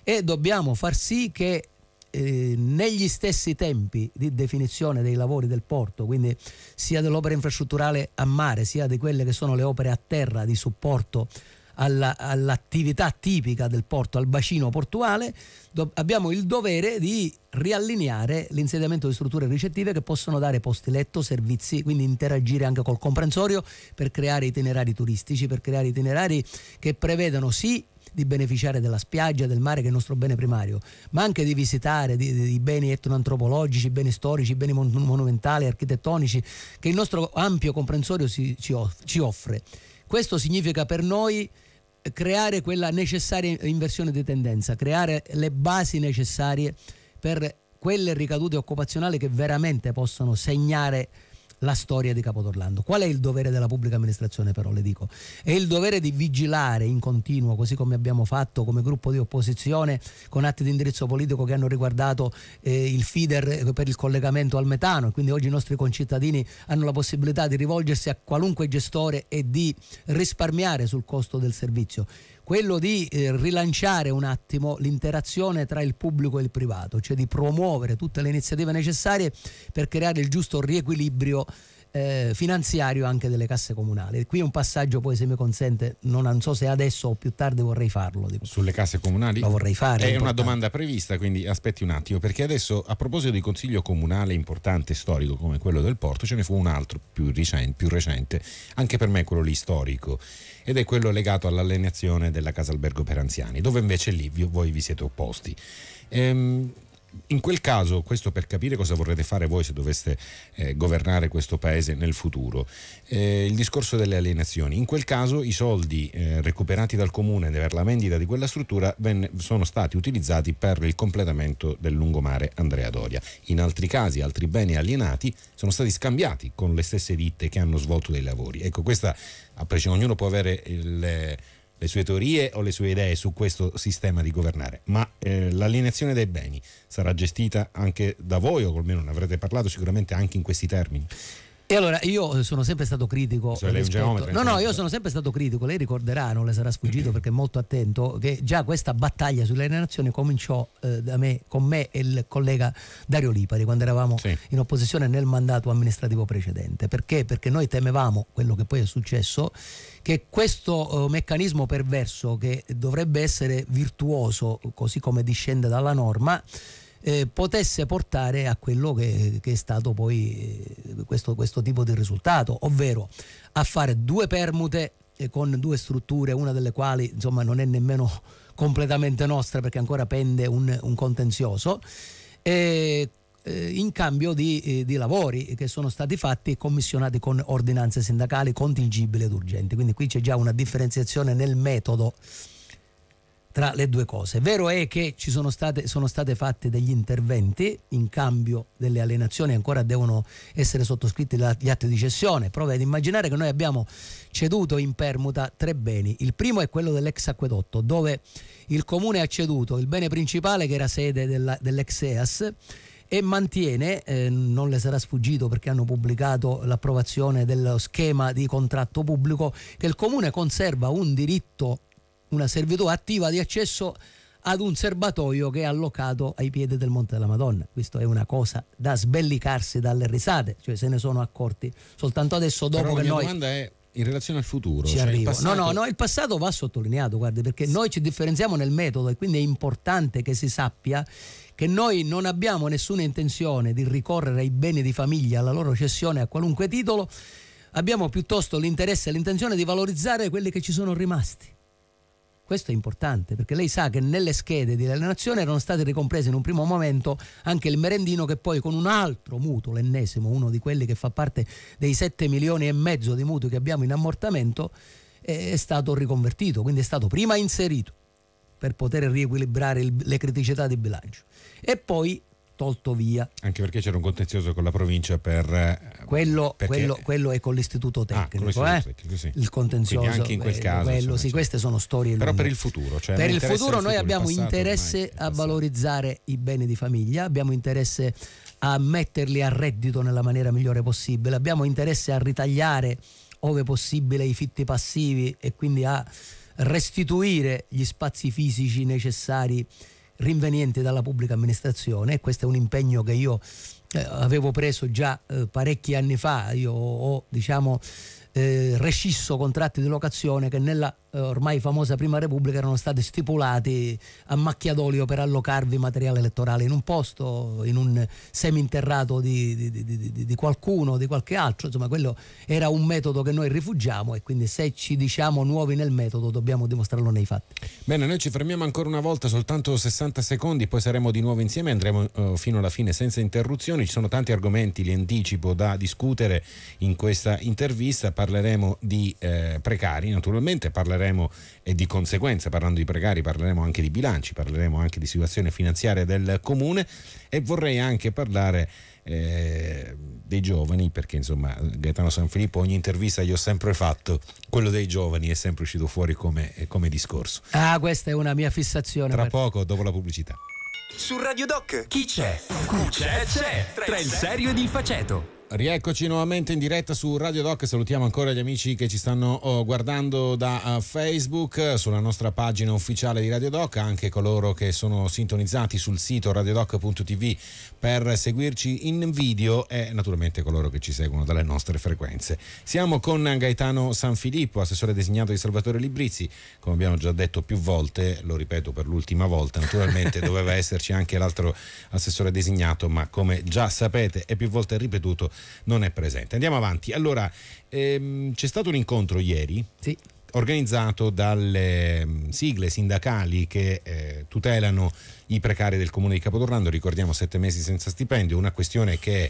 e dobbiamo far sì che eh, negli stessi tempi di definizione dei lavori del porto, quindi sia dell'opera infrastrutturale a mare, sia di quelle che sono le opere a terra di supporto alla, all'attività tipica del porto, al bacino portuale, do, abbiamo il dovere di riallineare l'insediamento di strutture ricettive che possono dare posti letto, servizi, quindi interagire anche col comprensorio per creare itinerari turistici, per creare itinerari che prevedano sì di beneficiare della spiaggia, del mare che è il nostro bene primario, ma anche di visitare i beni etnoantropologici, i beni storici, i beni monumentali, architettonici che il nostro ampio comprensorio si, ci, off- ci offre. Questo significa per noi creare quella necessaria inversione di tendenza, creare le basi necessarie per quelle ricadute occupazionali che veramente possono segnare la storia di Capodorlando. Qual è il dovere della pubblica amministrazione però, le dico? È il dovere di vigilare in continuo, così come abbiamo fatto come gruppo di opposizione, con atti di indirizzo politico che hanno riguardato eh, il feeder per il collegamento al metano, quindi oggi i nostri concittadini hanno la possibilità di rivolgersi a qualunque gestore e di risparmiare sul costo del servizio quello di eh, rilanciare un attimo l'interazione tra il pubblico e il privato, cioè di promuovere tutte le iniziative necessarie per creare il giusto riequilibrio eh, finanziario anche delle casse comunali. Qui un passaggio, poi se mi consente, non so se adesso o più tardi vorrei farlo. Dico. Sulle casse comunali? Lo vorrei fare. È, è una domanda prevista, quindi aspetti un attimo, perché adesso a proposito di consiglio comunale importante storico come quello del Porto, ce ne fu un altro più recente, più recente anche per me quello lì storico, ed è quello legato all'allenazione della casa albergo per anziani, dove invece lì voi vi siete opposti. Ehm, in quel caso, questo per capire cosa vorrete fare voi se doveste eh, governare questo paese nel futuro, eh, il discorso delle alienazioni, in quel caso i soldi eh, recuperati dal comune per la vendita di quella struttura venne, sono stati utilizzati per il completamento del lungomare Andrea Doria. In altri casi altri beni alienati sono stati scambiati con le stesse ditte che hanno svolto dei lavori. Ecco, questa, ognuno può avere il le sue teorie o le sue idee su questo sistema di governare, ma eh, l'alienazione dei beni sarà gestita anche da voi, o almeno ne avrete parlato sicuramente anche in questi termini. E allora io sono sempre stato critico. Se rispetto... No, no, io sono sempre stato critico. Lei ricorderà, non le sarà sfuggito perché è molto attento, che già questa battaglia sulle nazioni cominciò eh, da me, con me e il collega Dario Lipari quando eravamo sì. in opposizione nel mandato amministrativo precedente. Perché? Perché noi temevamo quello che poi è successo, che questo eh, meccanismo perverso che dovrebbe essere virtuoso, così come discende dalla norma, eh, potesse portare a quello che, che è stato poi eh, questo, questo, tipo di risultato, ovvero a fare due permute eh, con due strutture, una delle quali insomma, non è nemmeno completamente nostra perché ancora pende un, un contenzioso. E, eh, in cambio di, di, lavori che sono stati fatti e commissionati con ordinanze sindacali contingibili ed urgenti. Quindi qui c'è già una differenziazione nel metodo tra le due cose. Vero è che ci sono state, sono state fatte degli interventi in cambio delle alienazioni, ancora devono essere sottoscritti gli atti di cessione. Prova ad immaginare che noi abbiamo ceduto in permuta tre beni. Il primo è quello dell'ex acquedotto, dove il comune ha ceduto il bene principale che era sede della, dell'ex EAS e mantiene, eh, non le sarà sfuggito perché hanno pubblicato l'approvazione dello schema di contratto pubblico, che il comune conserva un diritto una servitù attiva di accesso ad un serbatoio che è allocato ai piedi del Monte della Madonna. Questo è una cosa da sbellicarsi dalle risate, cioè se ne sono accorti soltanto adesso dopo Però che noi... La domanda è in relazione al futuro. Ci cioè arrivo. Passato... No, no, no, il passato va sottolineato, guardi, perché sì. noi ci differenziamo nel metodo e quindi è importante che si sappia che noi non abbiamo nessuna intenzione di ricorrere ai beni di famiglia, alla loro cessione a qualunque titolo, abbiamo piuttosto l'interesse e l'intenzione di valorizzare quelli che ci sono rimasti questo è importante perché lei sa che nelle schede dell'allenazione erano state ricomprese in un primo momento anche il merendino che poi con un altro mutuo, l'ennesimo, uno di quelli che fa parte dei 7 milioni e mezzo di mutui che abbiamo in ammortamento, eh, è stato riconvertito, quindi è stato prima inserito per poter riequilibrare il, le criticità di bilancio e poi tolto via. Anche perché c'era un contenzioso con la provincia per... Eh, quello, perché... quello, quello è con l'istituto tecnico, ah, con l'istituto eh? tecnico sì. il contenzioso. Quindi anche in quel eh, caso. Quello, insomma, sì, cioè. queste sono storie Però lunghe. per il futuro. Cioè per il futuro noi futuro, abbiamo passato, interesse a valorizzare i beni di famiglia, abbiamo interesse a metterli a reddito nella maniera migliore possibile, abbiamo interesse a ritagliare ove possibile i fitti passivi e quindi a restituire gli spazi fisici necessari rinvenienti dalla pubblica amministrazione questo è un impegno che io eh, avevo preso già eh, parecchi anni fa, io ho diciamo eh, rescisso contratti di locazione che nella eh, ormai famosa Prima Repubblica erano stati stipulati a macchia d'olio per allocarvi materiale elettorale in un posto, in un seminterrato di, di, di, di qualcuno, di qualche altro, insomma quello era un metodo che noi rifugiamo e quindi se ci diciamo nuovi nel metodo dobbiamo dimostrarlo nei fatti. Bene, noi ci fermiamo ancora una volta, soltanto 60 secondi, poi saremo di nuovo insieme, andremo eh, fino alla fine senza interruzioni, ci sono tanti argomenti, li anticipo, da discutere in questa intervista, parleremo di eh, precari naturalmente, parleremo parleremo e di conseguenza parlando di precari parleremo anche di bilanci, parleremo anche di situazione finanziaria del comune e vorrei anche parlare eh, dei giovani, perché insomma Gaetano San Sanfilippo ogni intervista gli ho sempre fatto, quello dei giovani è sempre uscito fuori come, come discorso. Ah, questa è una mia fissazione. Tra per... poco, dopo la pubblicità. Su Radio Doc, chi c'è? Chi c'è? C'è, tra il serio ed il faceto. Rieccoci nuovamente in diretta su Radio Doc, salutiamo ancora gli amici che ci stanno oh, guardando da eh, Facebook, eh, sulla nostra pagina ufficiale di Radio Doc, anche coloro che sono sintonizzati sul sito radiodoc.tv per seguirci in video e naturalmente coloro che ci seguono dalle nostre frequenze. Siamo con Gaetano Sanfilippo, assessore designato di Salvatore Librizzi, come abbiamo già detto più volte, lo ripeto per l'ultima volta, naturalmente doveva esserci anche l'altro assessore designato, ma come già sapete e più volte ripetuto, non è presente. Andiamo avanti. Allora, ehm, c'è stato un incontro ieri. Sì organizzato dalle mm, sigle sindacali che eh, tutelano i precari del comune di Capodorlando, ricordiamo sette mesi senza stipendio, una questione che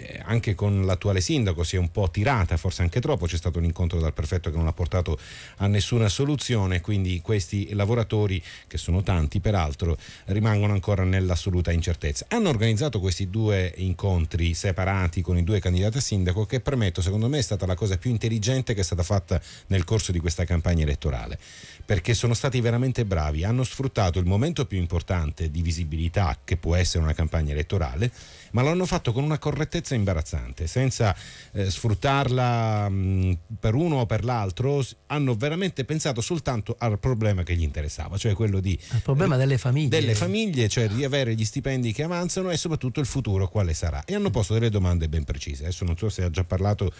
eh, anche con l'attuale sindaco si è un po' tirata, forse anche troppo, c'è stato un incontro dal prefetto che non ha portato a nessuna soluzione, quindi questi lavoratori, che sono tanti peraltro, rimangono ancora nell'assoluta incertezza. Hanno organizzato questi due incontri separati con i due candidati a sindaco che permetto, secondo me è stata la cosa più intelligente che è stata fatta nel corso di questa campagna elettorale, perché sono stati veramente bravi, hanno sfruttato il momento più importante di visibilità che può essere una campagna elettorale ma l'hanno fatto con una correttezza imbarazzante, senza eh, sfruttarla mh, mm, per uno o per l'altro, hanno veramente pensato soltanto al problema che gli interessava, cioè quello di... Il problema eh, delle famiglie. Delle famiglie, cioè riavere gli stipendi che avanzano e soprattutto il futuro quale sarà. E hanno posto delle domande ben precise. Adesso non so se ha già parlato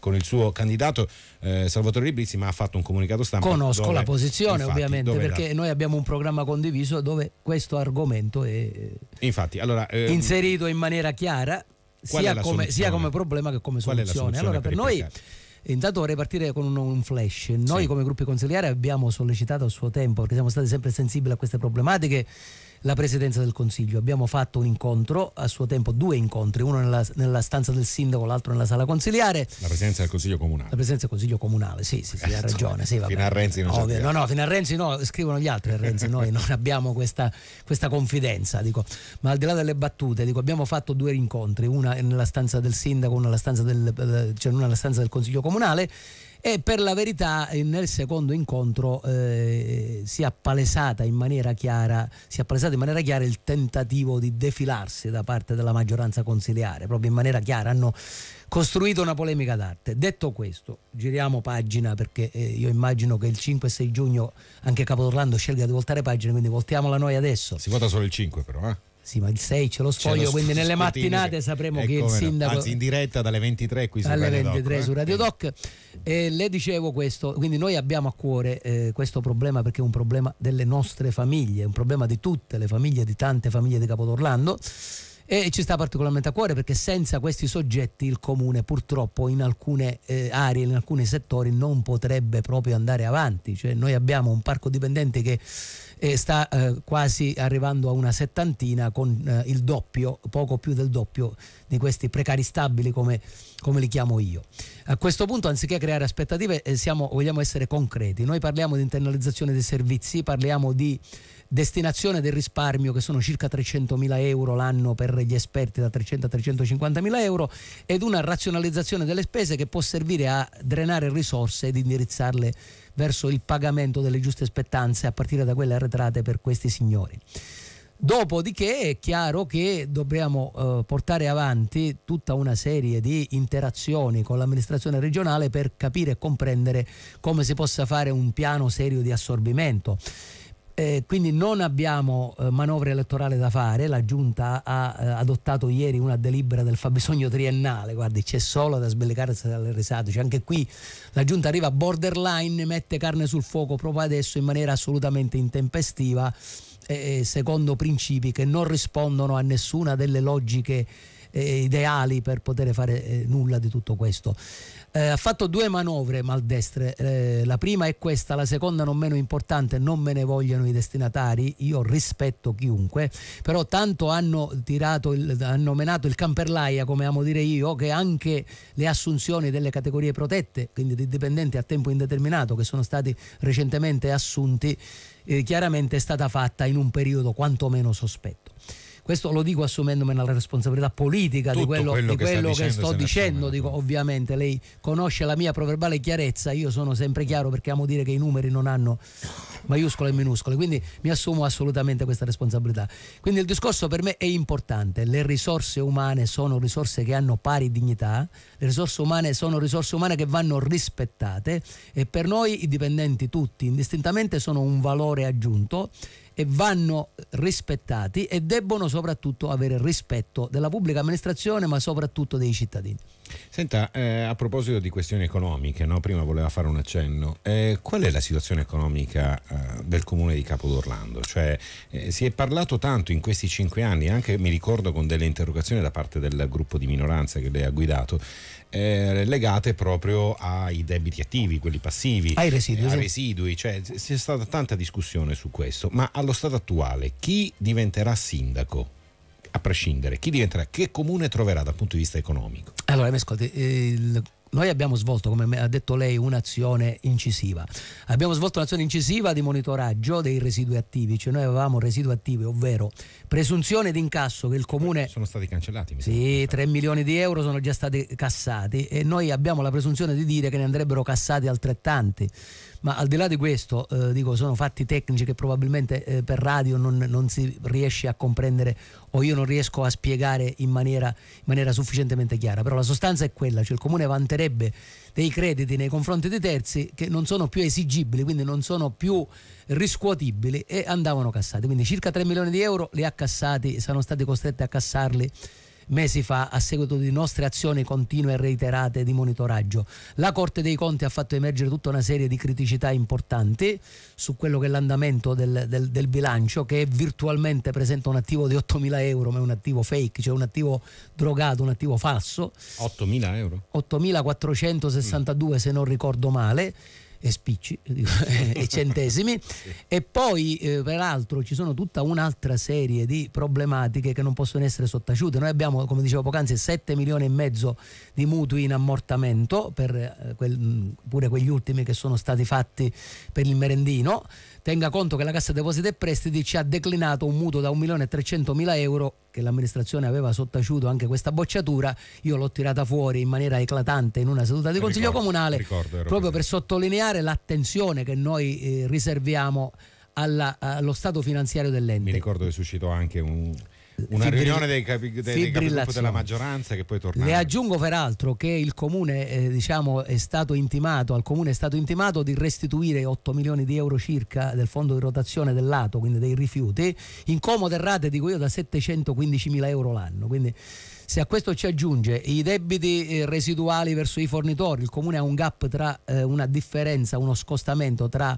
con il suo candidato eh, Salvatore Ribrizzi, ma ha fatto un comunicato stampa. Conosco dove, la posizione infatti, ovviamente, perché la... noi abbiamo un programma condiviso dove questo argomento è eh, infatti, allora, ehm... inserito in maniera chiara, sia come, sia come, problema che come soluzione. soluzione allora, per, per noi... Intanto vorrei partire con un, un flash. Noi sì. come gruppi consigliari abbiamo sollecitato a suo tempo, perché siamo stati sempre sensibili a queste problematiche, la presidenza del Consiglio. Abbiamo fatto un incontro, a suo tempo due incontri, uno nella, nella stanza del sindaco, l'altro nella sala consiliare. La presidenza del Consiglio Comunale. La presidenza del Consiglio Comunale, sì, sì, sì ha eh, ragione. Sì, fino a Renzi non Ovvio. No, no, fino a Renzi no, scrivono gli altri a Renzi, noi non abbiamo questa, questa confidenza, dico. ma al di là delle battute, dico, abbiamo fatto due incontri, una nella stanza del sindaco, una nella stanza del, eh, cioè una nella stanza del Consiglio Comunale e per la verità nel secondo incontro eh, si, è palesata in maniera chiara, si è palesato in maniera chiara il tentativo di defilarsi da parte della maggioranza consiliare, proprio in maniera chiara hanno costruito una polemica d'arte. Detto questo, giriamo pagina perché eh, io immagino che il 5 e 6 giugno anche Capodorlando scelga di voltare pagina, quindi voltiamola noi adesso. Si vota solo il 5 però, eh? Sì, ma il 6 ce lo sfoglio, quindi nelle mattinate sapremo eh, che il sindaco... Anzi, in diretta dalle 23 qui su dalle Radio 23 eh, su Radio Doc. E le dicevo questo, quindi noi abbiamo a cuore eh, questo problema perché è un problema delle nostre famiglie, è un problema di tutte le famiglie, di tante famiglie di Capodorlando e ci sta particolarmente a cuore perché senza questi soggetti il comune purtroppo in alcune eh, aree, in alcuni settori non potrebbe proprio andare avanti. Cioè, noi abbiamo un parco dipendente che e sta eh, quasi arrivando a una settantina con eh, il doppio, poco più del doppio di questi precari stabili come, come li chiamo io. A questo punto anziché creare aspettative eh, siamo, vogliamo essere concreti, noi parliamo di internalizzazione dei servizi, parliamo di destinazione del risparmio che sono circa 300.000 euro l'anno per gli esperti da 300 a 350.000 euro ed una razionalizzazione delle spese che può servire a drenare risorse ed indirizzarle verso il pagamento delle giuste aspettanze a partire da quelle arretrate per questi signori. Dopodiché è chiaro che dobbiamo eh, portare avanti tutta una serie di interazioni con l'amministrazione regionale per capire e comprendere come si possa fare un piano serio di assorbimento. Eh, quindi non abbiamo eh, manovra elettorale da fare, la Giunta ha eh, adottato ieri una delibera del fabbisogno triennale, guardi c'è solo da sbellicarsi dalle risate, cioè, anche qui la Giunta arriva borderline, mette carne sul fuoco proprio adesso in maniera assolutamente intempestiva, eh, eh, secondo principi che non rispondono a nessuna delle logiche eh, ideali per poter fare nulla di tutto questo eh, ha fatto due manovre maldestre, eh, la prima è questa, la seconda non meno importante, non me ne vogliono i destinatari, io rispetto chiunque, però tanto hanno, tirato il, hanno menato il camperlaia, come amo dire io, che anche le assunzioni delle categorie protette, quindi di dipendenti a tempo indeterminato che sono stati recentemente assunti, eh, chiaramente è stata fatta in un periodo quantomeno sospetto. Questo lo dico assumendomi la responsabilità politica Tutto di quello, quello di quello che, che dicendo, sto dicendo. Dico, ovviamente lei conosce la mia proverbale chiarezza, io sono sempre chiaro perché amo dire che i numeri non hanno maiuscole e minuscole, quindi mi assumo assolutamente questa responsabilità. Quindi il discorso per me è importante, le risorse umane sono risorse che hanno pari dignità, le risorse umane sono risorse umane che vanno rispettate e per noi i dipendenti tutti indistintamente sono un valore aggiunto e vanno rispettati e debbono soprattutto avere rispetto della pubblica amministrazione ma soprattutto dei cittadini. Senta, eh, a proposito di questioni economiche, no? prima voleva fare un accenno, eh, qual è la situazione economica eh, del comune di Capodorlando? Cioè, eh, si è parlato tanto in questi cinque anni, anche mi ricordo con delle interrogazioni da parte del gruppo di minoranza che lei ha guidato, eh, legate proprio ai debiti attivi, quelli passivi, ai residui. Eh, sì. residui cioè, c'è stata tanta discussione su questo, ma allo stato attuale chi diventerà sindaco? a prescindere, chi diventerà, che comune troverà dal punto di vista economico? Allora, mi ascolti, il noi abbiamo svolto, come ha detto lei, un'azione incisiva. Abbiamo svolto un'azione incisiva di monitoraggio dei residui attivi, cioè noi avevamo residui attivi, ovvero presunzione di incasso che il comune... Sono stati cancellati. Sì, 3 milioni di euro sono già stati cassati e noi abbiamo la presunzione di dire che ne andrebbero cassati altrettanti ma al di là di questo eh, dico, sono fatti tecnici che probabilmente eh, per radio non, non, si riesce a comprendere o io non riesco a spiegare in maniera, in maniera sufficientemente chiara, però la sostanza è quella, cioè il comune vanterebbe dei crediti nei confronti dei terzi che non sono più esigibili, quindi non sono più riscuotibili e andavano cassati, quindi circa 3 milioni di euro li ha cassati, sono stati costretti a cassarli mesi fa a seguito di nostre azioni continue e reiterate di monitoraggio. La Corte dei Conti ha fatto emergere tutta una serie di criticità importanti su quello che è l'andamento del, del, del bilancio che virtualmente presenta un attivo di 8.000 euro ma è un attivo fake, cioè un attivo drogato, un attivo falso. 8.000 euro? 8.462 mm. se non ricordo male e spicci e centesimi sì. e poi eh, peraltro ci sono tutta un'altra serie di problematiche che non possono essere sottaciute noi abbiamo come dicevo poc'anzi 7 milioni e mezzo di mutui in ammortamento per eh, quel, pure quegli ultimi che sono stati fatti per il merendino Tenga conto che la Cassa Depositi e Prestiti ci ha declinato un mutuo da 1.300.000 euro che l'amministrazione aveva sottaciuto anche questa bocciatura, io l'ho tirata fuori in maniera eclatante in una seduta di consiglio ricordo, comunale ricordo, proprio così. per sottolineare l'attenzione che noi eh, riserviamo alla, allo stato finanziario dell'ente. Mi ricordo che suscitò anche un una Fibril- riunione dei, capi, dei, dei della maggioranza che poi torna. Le aggiungo peraltro che il comune eh, diciamo, è stato intimato, al comune è stato intimato di restituire 8 milioni di euro circa del fondo di rotazione del lato, quindi dei rifiuti, in comode rate dico io da 715 mila euro l'anno. Quindi se a questo ci aggiunge i debiti eh, residuali verso i fornitori, il comune ha un gap tra eh, una differenza, uno scostamento tra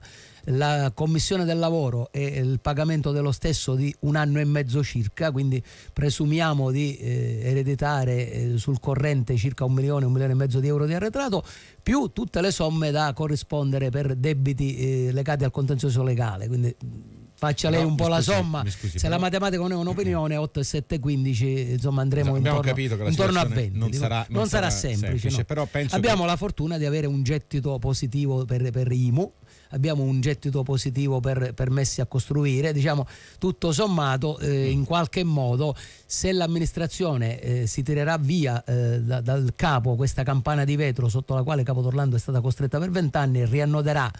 la commissione del lavoro e il pagamento dello stesso di un anno e mezzo circa, quindi presumiamo di eh, ereditare eh, sul corrente circa un milione, un milione e mezzo di euro di arretrato, più tutte le somme da corrispondere per debiti eh, legati al contenzioso legale. Quindi, mm, faccia lei no, un po' scusi, la somma. Scusi, se la matematica non è un'opinione, 8 e 7, 15, insomma andremo intorno, intorno a 20. Non sarà, non non sarà, sarà semplice. semplice no. abbiamo che... la fortuna di avere un gettito positivo per, per IMU abbiamo un gettito positivo per permessi a costruire, diciamo tutto sommato eh, mm. in qualche modo se l'amministrazione eh, si tirerà via eh, da, dal capo questa campana di vetro sotto la quale Capo d'Orlando è stata costretta per vent'anni, riannoderà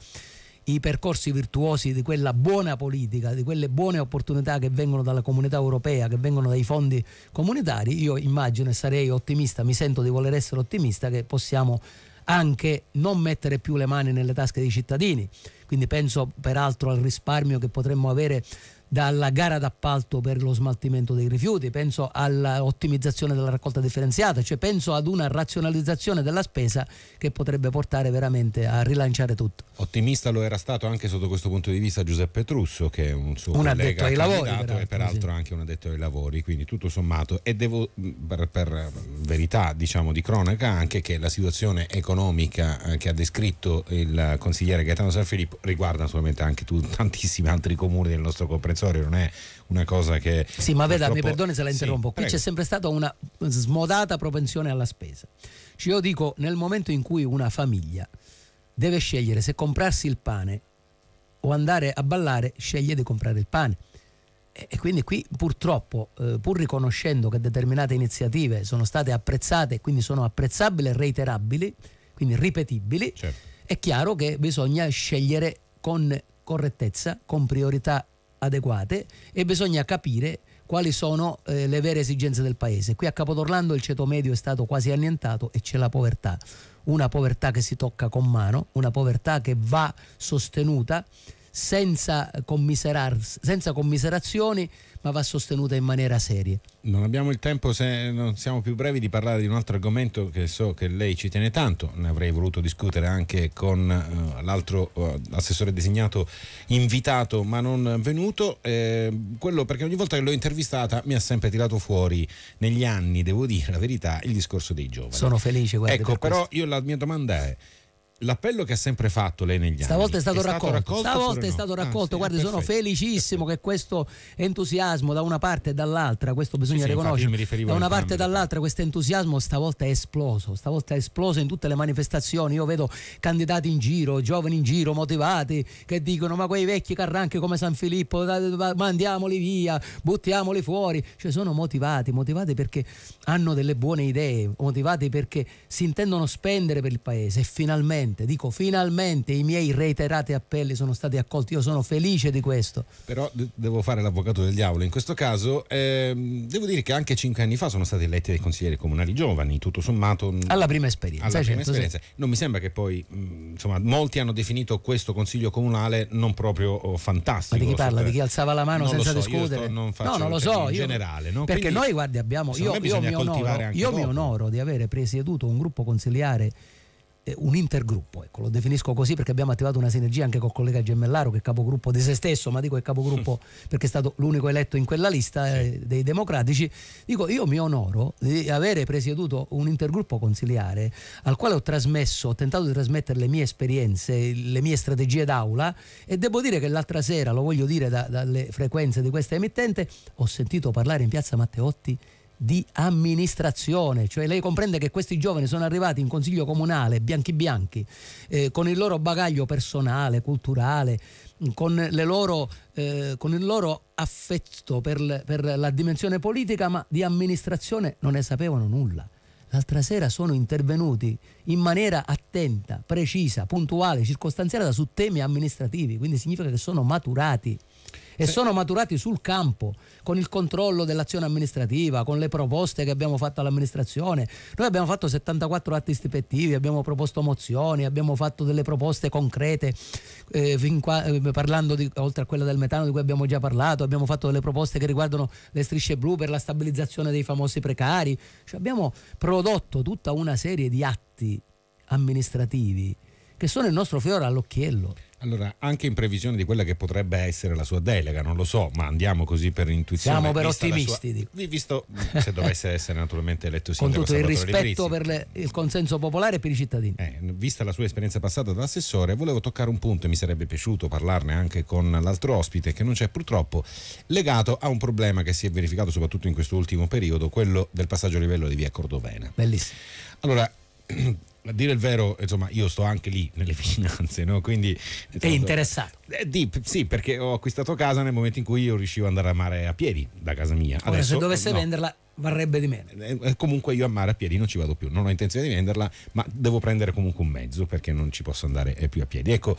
i percorsi virtuosi di quella buona politica, di quelle buone opportunità che vengono dalla comunità europea, che vengono dai fondi comunitari, io immagino e sarei ottimista, mi sento di voler essere ottimista, che possiamo anche non mettere più le mani nelle tasche dei cittadini. Quindi penso peraltro al risparmio che potremmo avere dalla gara d'appalto per lo smaltimento dei rifiuti, penso all'ottimizzazione della raccolta differenziata, cioè penso ad una razionalizzazione della spesa che potrebbe portare veramente a rilanciare tutto. Ottimista lo era stato anche sotto questo punto di vista Giuseppe Trusso, che è un suo un collega ai lavori, peraltro, e peraltro sì. anche un addetto ai lavori, quindi tutto sommato e devo per, per verità diciamo di cronaca anche che la situazione economica eh, che ha descritto il consigliere Gaetano Sanfilippo riguarda naturalmente anche tu, tantissimi altri comuni del nostro comprensione Pizzori non è una cosa che... Sì, ma veda, purtroppo... mi perdoni se la interrompo, sì, qui prego. c'è sempre stata una smodata propensione alla spesa. Cioè io dico, nel momento in cui una famiglia deve scegliere se comprarsi il pane o andare a ballare, sceglie di comprare il pane. E quindi qui purtroppo, eh, pur riconoscendo che determinate iniziative sono state apprezzate e quindi sono apprezzabili e reiterabili, quindi ripetibili, certo. è chiaro che bisogna scegliere con correttezza, con priorità adeguate e bisogna capire quali sono eh, le vere esigenze del paese. Qui a Capodorlando il ceto medio è stato quasi annientato e c'è la povertà, una povertà che si tocca con mano, una povertà che va sostenuta senza, senza commiserazioni, ma va sostenuta in maniera seria. Non abbiamo il tempo, se non siamo più brevi, di parlare di un altro argomento che so che lei ci tiene tanto, ne avrei voluto discutere anche con uh, l'altro uh, assessore designato invitato ma non venuto, eh, quello perché ogni volta che l'ho intervistata mi ha sempre tirato fuori negli anni, devo dire la verità, il discorso dei giovani. Sono felice, guarda. Ecco, però io la mia domanda è l'appello che ha sempre fatto lei negli anni stavolta è stato, è raccolto. stato raccolto stavolta è stato ah, raccolto ah, guardi perfetto, sono felicissimo perfetto. che questo entusiasmo da una parte e dall'altra questo bisogna sì, riconoscere da una parte e dall'altra questo entusiasmo stavolta è esploso stavolta è esploso in tutte le manifestazioni io vedo candidati in giro giovani in giro motivati che dicono ma quei vecchi carranchi come San Filippo mandiamoli via buttiamoli fuori cioè sono motivati motivati perché hanno delle buone idee motivati perché si intendono spendere per il paese e finalmente finalmente, dico finalmente, i miei reiterati appelli sono stati accolti, io sono felice di questo. Però devo fare l'avvocato del diavolo, in questo caso ehm, devo dire che anche cinque anni fa sono stati eletti dei consiglieri comunali giovani, tutto sommato... Alla prima esperienza. Alla prima certo, esperienza. Sì. Non mi sembra che poi, mh, mm, insomma, molti hanno definito questo consiglio comunale non proprio oh, fantastico. Ma di chi parla? Di chi alzava la mano non senza so, discutere? Sto, non no, non lo cioè, so. In io, generale, no? Perché Quindi, noi, guardi, abbiamo... Io, io, mi onoro, io mi onoro di avere presieduto un gruppo consigliare eh, un intergruppo, ecco, lo definisco così perché abbiamo attivato una sinergia anche col collega Gemmellaro che è capogruppo di se stesso, ma dico è capogruppo perché è stato l'unico eletto in quella lista eh, dei democratici, dico io mi onoro di avere presieduto un intergruppo consiliare al quale ho trasmesso, ho tentato di trasmettere le mie esperienze, le mie strategie d'aula e devo dire che l'altra sera, lo voglio dire da, dalle frequenze di questa emittente, ho sentito parlare in piazza Matteotti di amministrazione, cioè lei comprende che questi giovani sono arrivati in consiglio comunale bianchi bianchi eh, con il loro bagaglio personale, culturale, con, loro, eh, con il loro affetto per, per la dimensione politica, ma di amministrazione non ne sapevano nulla l'altra sera sono intervenuti in maniera attenta, precisa, puntuale, circostanziata su temi amministrativi, quindi significa che sono maturati e sì. sono maturati sul campo, con il controllo dell'azione amministrativa, con le proposte che abbiamo fatto all'amministrazione. Noi abbiamo fatto 74 atti ispettivi, abbiamo proposto mozioni, abbiamo fatto delle proposte concrete, eh, qua, eh, parlando di, oltre a quella del metano di cui abbiamo già parlato, abbiamo fatto delle proposte che riguardano le strisce blu per la stabilizzazione dei famosi precari. Cioè abbiamo prodotto tutta una serie di atti amministrativi che sono il nostro fiore all'occhiello. Allora, anche in previsione di quella che potrebbe essere la sua delega, non lo so, ma andiamo così per intuizione. Siamo per ottimisti. Sua, visto mm, se dovesse essere naturalmente eletto sindaco. Con tutto il rispetto per le, il consenso popolare e per i cittadini. Eh, vista la sua esperienza passata da assessore, volevo toccare un punto e mi sarebbe piaciuto parlarne anche con l'altro ospite che non c'è purtroppo, legato a un problema che si è verificato soprattutto in quest'ultimo periodo, quello del passaggio a livello di via Cordovena. Bellissimo. Allora, a dire il vero, insomma, io sto anche lì nelle vicinanze, no? Quindi sei interessato? Eh, di, sì, perché ho acquistato casa nel momento in cui io riuscivo ad andare a mare a piedi da casa mia. Adesso, Ora, se dovesse no. venderla varrebbe di meno. Eh, eh comunque io a mare a piedi non ci vado più, non ho intenzione di venderla, ma devo prendere comunque un mezzo perché non ci posso andare eh, più a piedi. Ecco,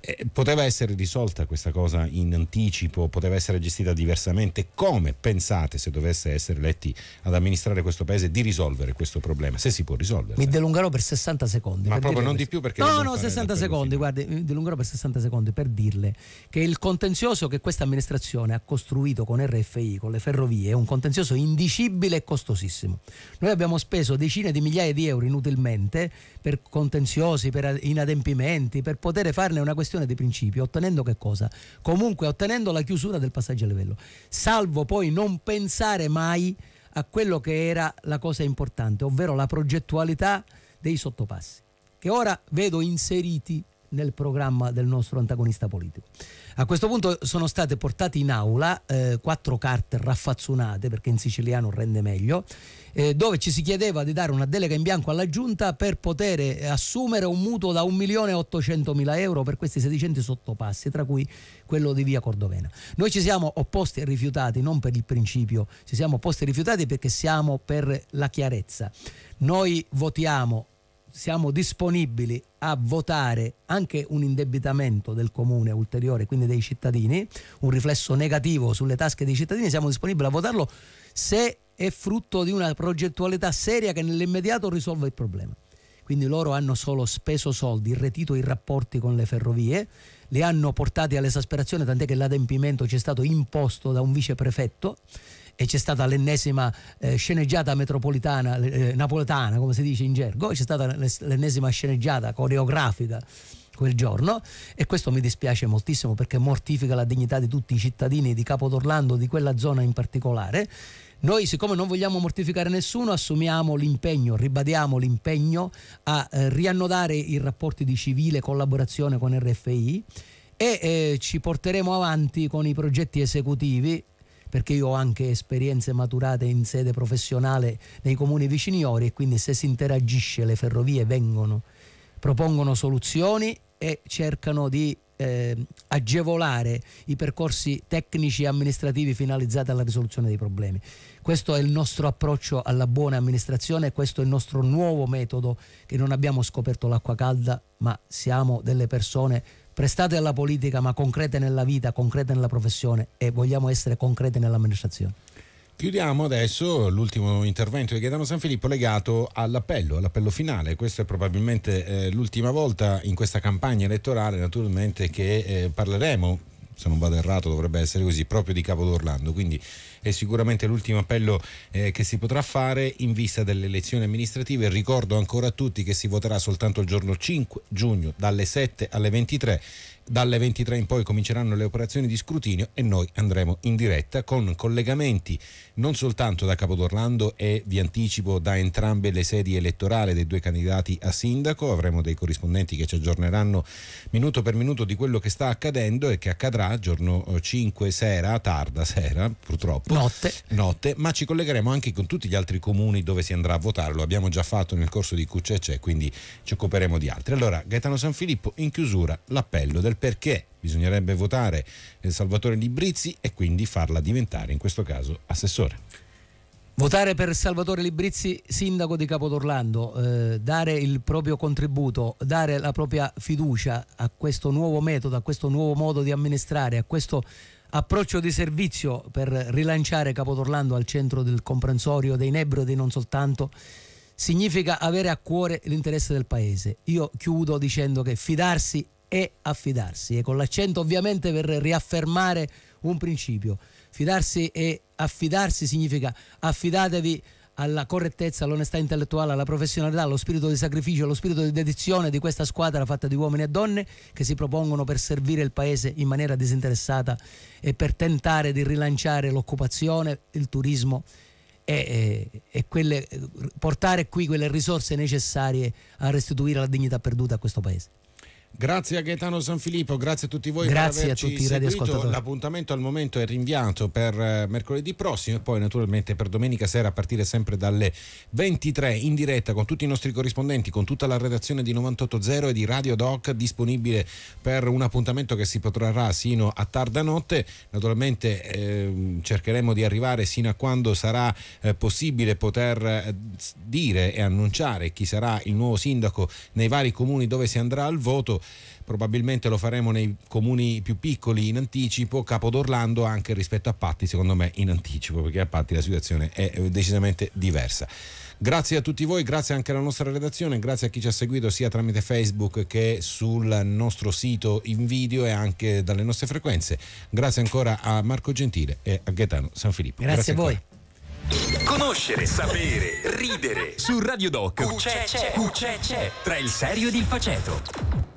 eh, poteva essere risolta questa cosa in anticipo, poteva essere gestita diversamente. Come pensate, se dovesse essere eletti ad amministrare questo paese, di risolvere questo problema? Se si può risolvere. Mi dilungherò per 60 secondi. Ma proprio non questo. di più perché... No, no, 60 secondi, guardi, mi dilungherò per 60 secondi per dirle che il contenzioso che questa amministrazione ha costruito con RFI, con le ferrovie, è un contenzioso indicibile terribile e costosissimo. Noi abbiamo speso decine di migliaia di euro inutilmente per contenziosi, per inadempimenti, per poter farne una questione di principio, ottenendo che cosa? Comunque ottenendo la chiusura del passaggio a livello, salvo poi non pensare mai a quello che era la cosa importante, ovvero la progettualità dei sottopassi, che ora vedo inseriti nel programma del nostro antagonista politico. A questo punto sono state portate in aula eh, quattro carte raffazzonate, perché in siciliano rende meglio, eh, dove ci si chiedeva di dare una delega in bianco alla Giunta per poter eh, assumere un mutuo da 1.800.000 euro per questi sedicenti sottopassi, tra cui quello di via Cordovena. Noi ci siamo opposti e rifiutati, non per il principio, ci siamo opposti e rifiutati perché siamo per la chiarezza. Noi votiamo siamo disponibili a votare anche un indebitamento del comune ulteriore, quindi dei cittadini, un riflesso negativo sulle tasche dei cittadini, siamo disponibili a votarlo se è frutto di una progettualità seria che nell'immediato risolve il problema. Quindi loro hanno solo speso soldi, retito i rapporti con le ferrovie, li hanno portati all'esasperazione, tant'è che l'adempimento ci è stato imposto da un viceprefetto e c'è stata l'ennesima eh, sceneggiata metropolitana, eh, napoletana come si dice in gergo, c'è stata l'ennesima sceneggiata coreografica quel giorno e questo mi dispiace moltissimo perché mortifica la dignità di tutti i cittadini di Capodorlando, di quella zona in particolare. Noi, siccome non vogliamo mortificare nessuno, assumiamo l'impegno, ribadiamo l'impegno a eh, riannodare i rapporti di civile collaborazione con RFI e eh, ci porteremo avanti con i progetti esecutivi perché io ho anche esperienze maturate in sede professionale nei comuni vicini Ori e quindi se si interagisce le ferrovie vengono, propongono soluzioni e cercano di eh, agevolare i percorsi tecnici e amministrativi finalizzati alla risoluzione dei problemi. Questo è il nostro approccio alla buona amministrazione, questo è il nostro nuovo metodo che non abbiamo scoperto l'acqua calda, ma siamo delle persone prestate alla politica ma concrete nella vita, concrete nella professione e vogliamo essere concrete nell'amministrazione. Chiudiamo adesso l'ultimo intervento di Gaetano Filippo legato all'appello, all'appello finale. Questa è probabilmente eh, l'ultima volta in questa campagna elettorale naturalmente che eh, parleremo, se non vado errato dovrebbe essere così, proprio di Capo d'Orlando. Quindi è sicuramente l'ultimo appello eh, che si potrà fare in vista delle elezioni amministrative. Ricordo ancora a tutti che si voterà soltanto il giorno 5 giugno dalle 7 alle 23 dalle 23 in poi cominceranno le operazioni di scrutinio e noi andremo in diretta con collegamenti non soltanto da Capodorlando e vi anticipo da entrambe le sedi elettorali dei due candidati a sindaco, avremo dei corrispondenti che ci aggiorneranno minuto per minuto di quello che sta accadendo e che accadrà giorno 5 eh, sera, tarda sera purtroppo, notte. notte. ma ci collegheremo anche con tutti gli altri comuni dove si andrà a votare, lo abbiamo già fatto nel corso di QCC, quindi ci occuperemo di altri. Allora, Gaetano San Filippo, in chiusura l'appello del perché bisognerebbe votare eh, Salvatore Librizzi e quindi farla diventare, in questo caso, assessore. Votare per Salvatore Librizzi, sindaco di Capodorlando, eh, dare il proprio contributo, dare la propria fiducia a questo nuovo metodo, a questo nuovo modo di amministrare, a questo approccio di servizio per rilanciare Capodorlando al centro del comprensorio dei nebrodi non soltanto significa avere a cuore l'interesse del paese. Io chiudo dicendo che fidarsi è affidarsi e con l'accento ovviamente per riaffermare un principio. Fidarsi e affidarsi significa affidatevi alla correttezza, all'onestà intellettuale, alla professionalità, allo spirito di sacrificio, allo spirito di dedizione di questa squadra fatta di uomini e donne che si propongono per servire il paese in maniera disinteressata e per tentare di rilanciare l'occupazione, il turismo e, e, e quelle, portare qui quelle risorse necessarie a restituire la dignità perduta a questo paese. Grazie a Gaetano Sanfilippo, grazie a tutti voi grazie per averci seguito. L'appuntamento al momento è rinviato per eh, mercoledì prossimo e poi naturalmente per domenica sera a partire sempre dalle 23 in diretta con tutti i nostri corrispondenti, con tutta la redazione di 980 e di Radio Doc disponibile per un appuntamento che si potrà sino a tarda notte. Naturalmente eh, cercheremo di arrivare sino a quando sarà eh, possibile poter eh, dire e annunciare chi sarà il nuovo sindaco nei vari comuni dove si andrà al voto probabilmente lo faremo nei comuni più piccoli in anticipo, Capodorlando anche rispetto a Patti secondo me in anticipo perché a Patti la situazione è eh, decisamente diversa. Grazie a tutti voi, grazie anche alla nostra redazione, grazie a chi ci ha seguito sia tramite Facebook che sul nostro sito in video e anche dalle nostre frequenze. Grazie ancora a Marco Gentile e a Gaetano Sanfilippo. Grazie, grazie a voi. Ancora. Conoscere, sapere, ridere. Su Radio Doc c'è, c'è, c'è, c'è, tra il serio ed il faceto.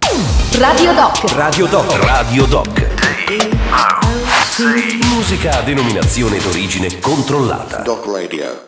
Radio Doc. Radio Doc. Radio Doc. Musica a denominazione d'origine controllata. Doc Radio.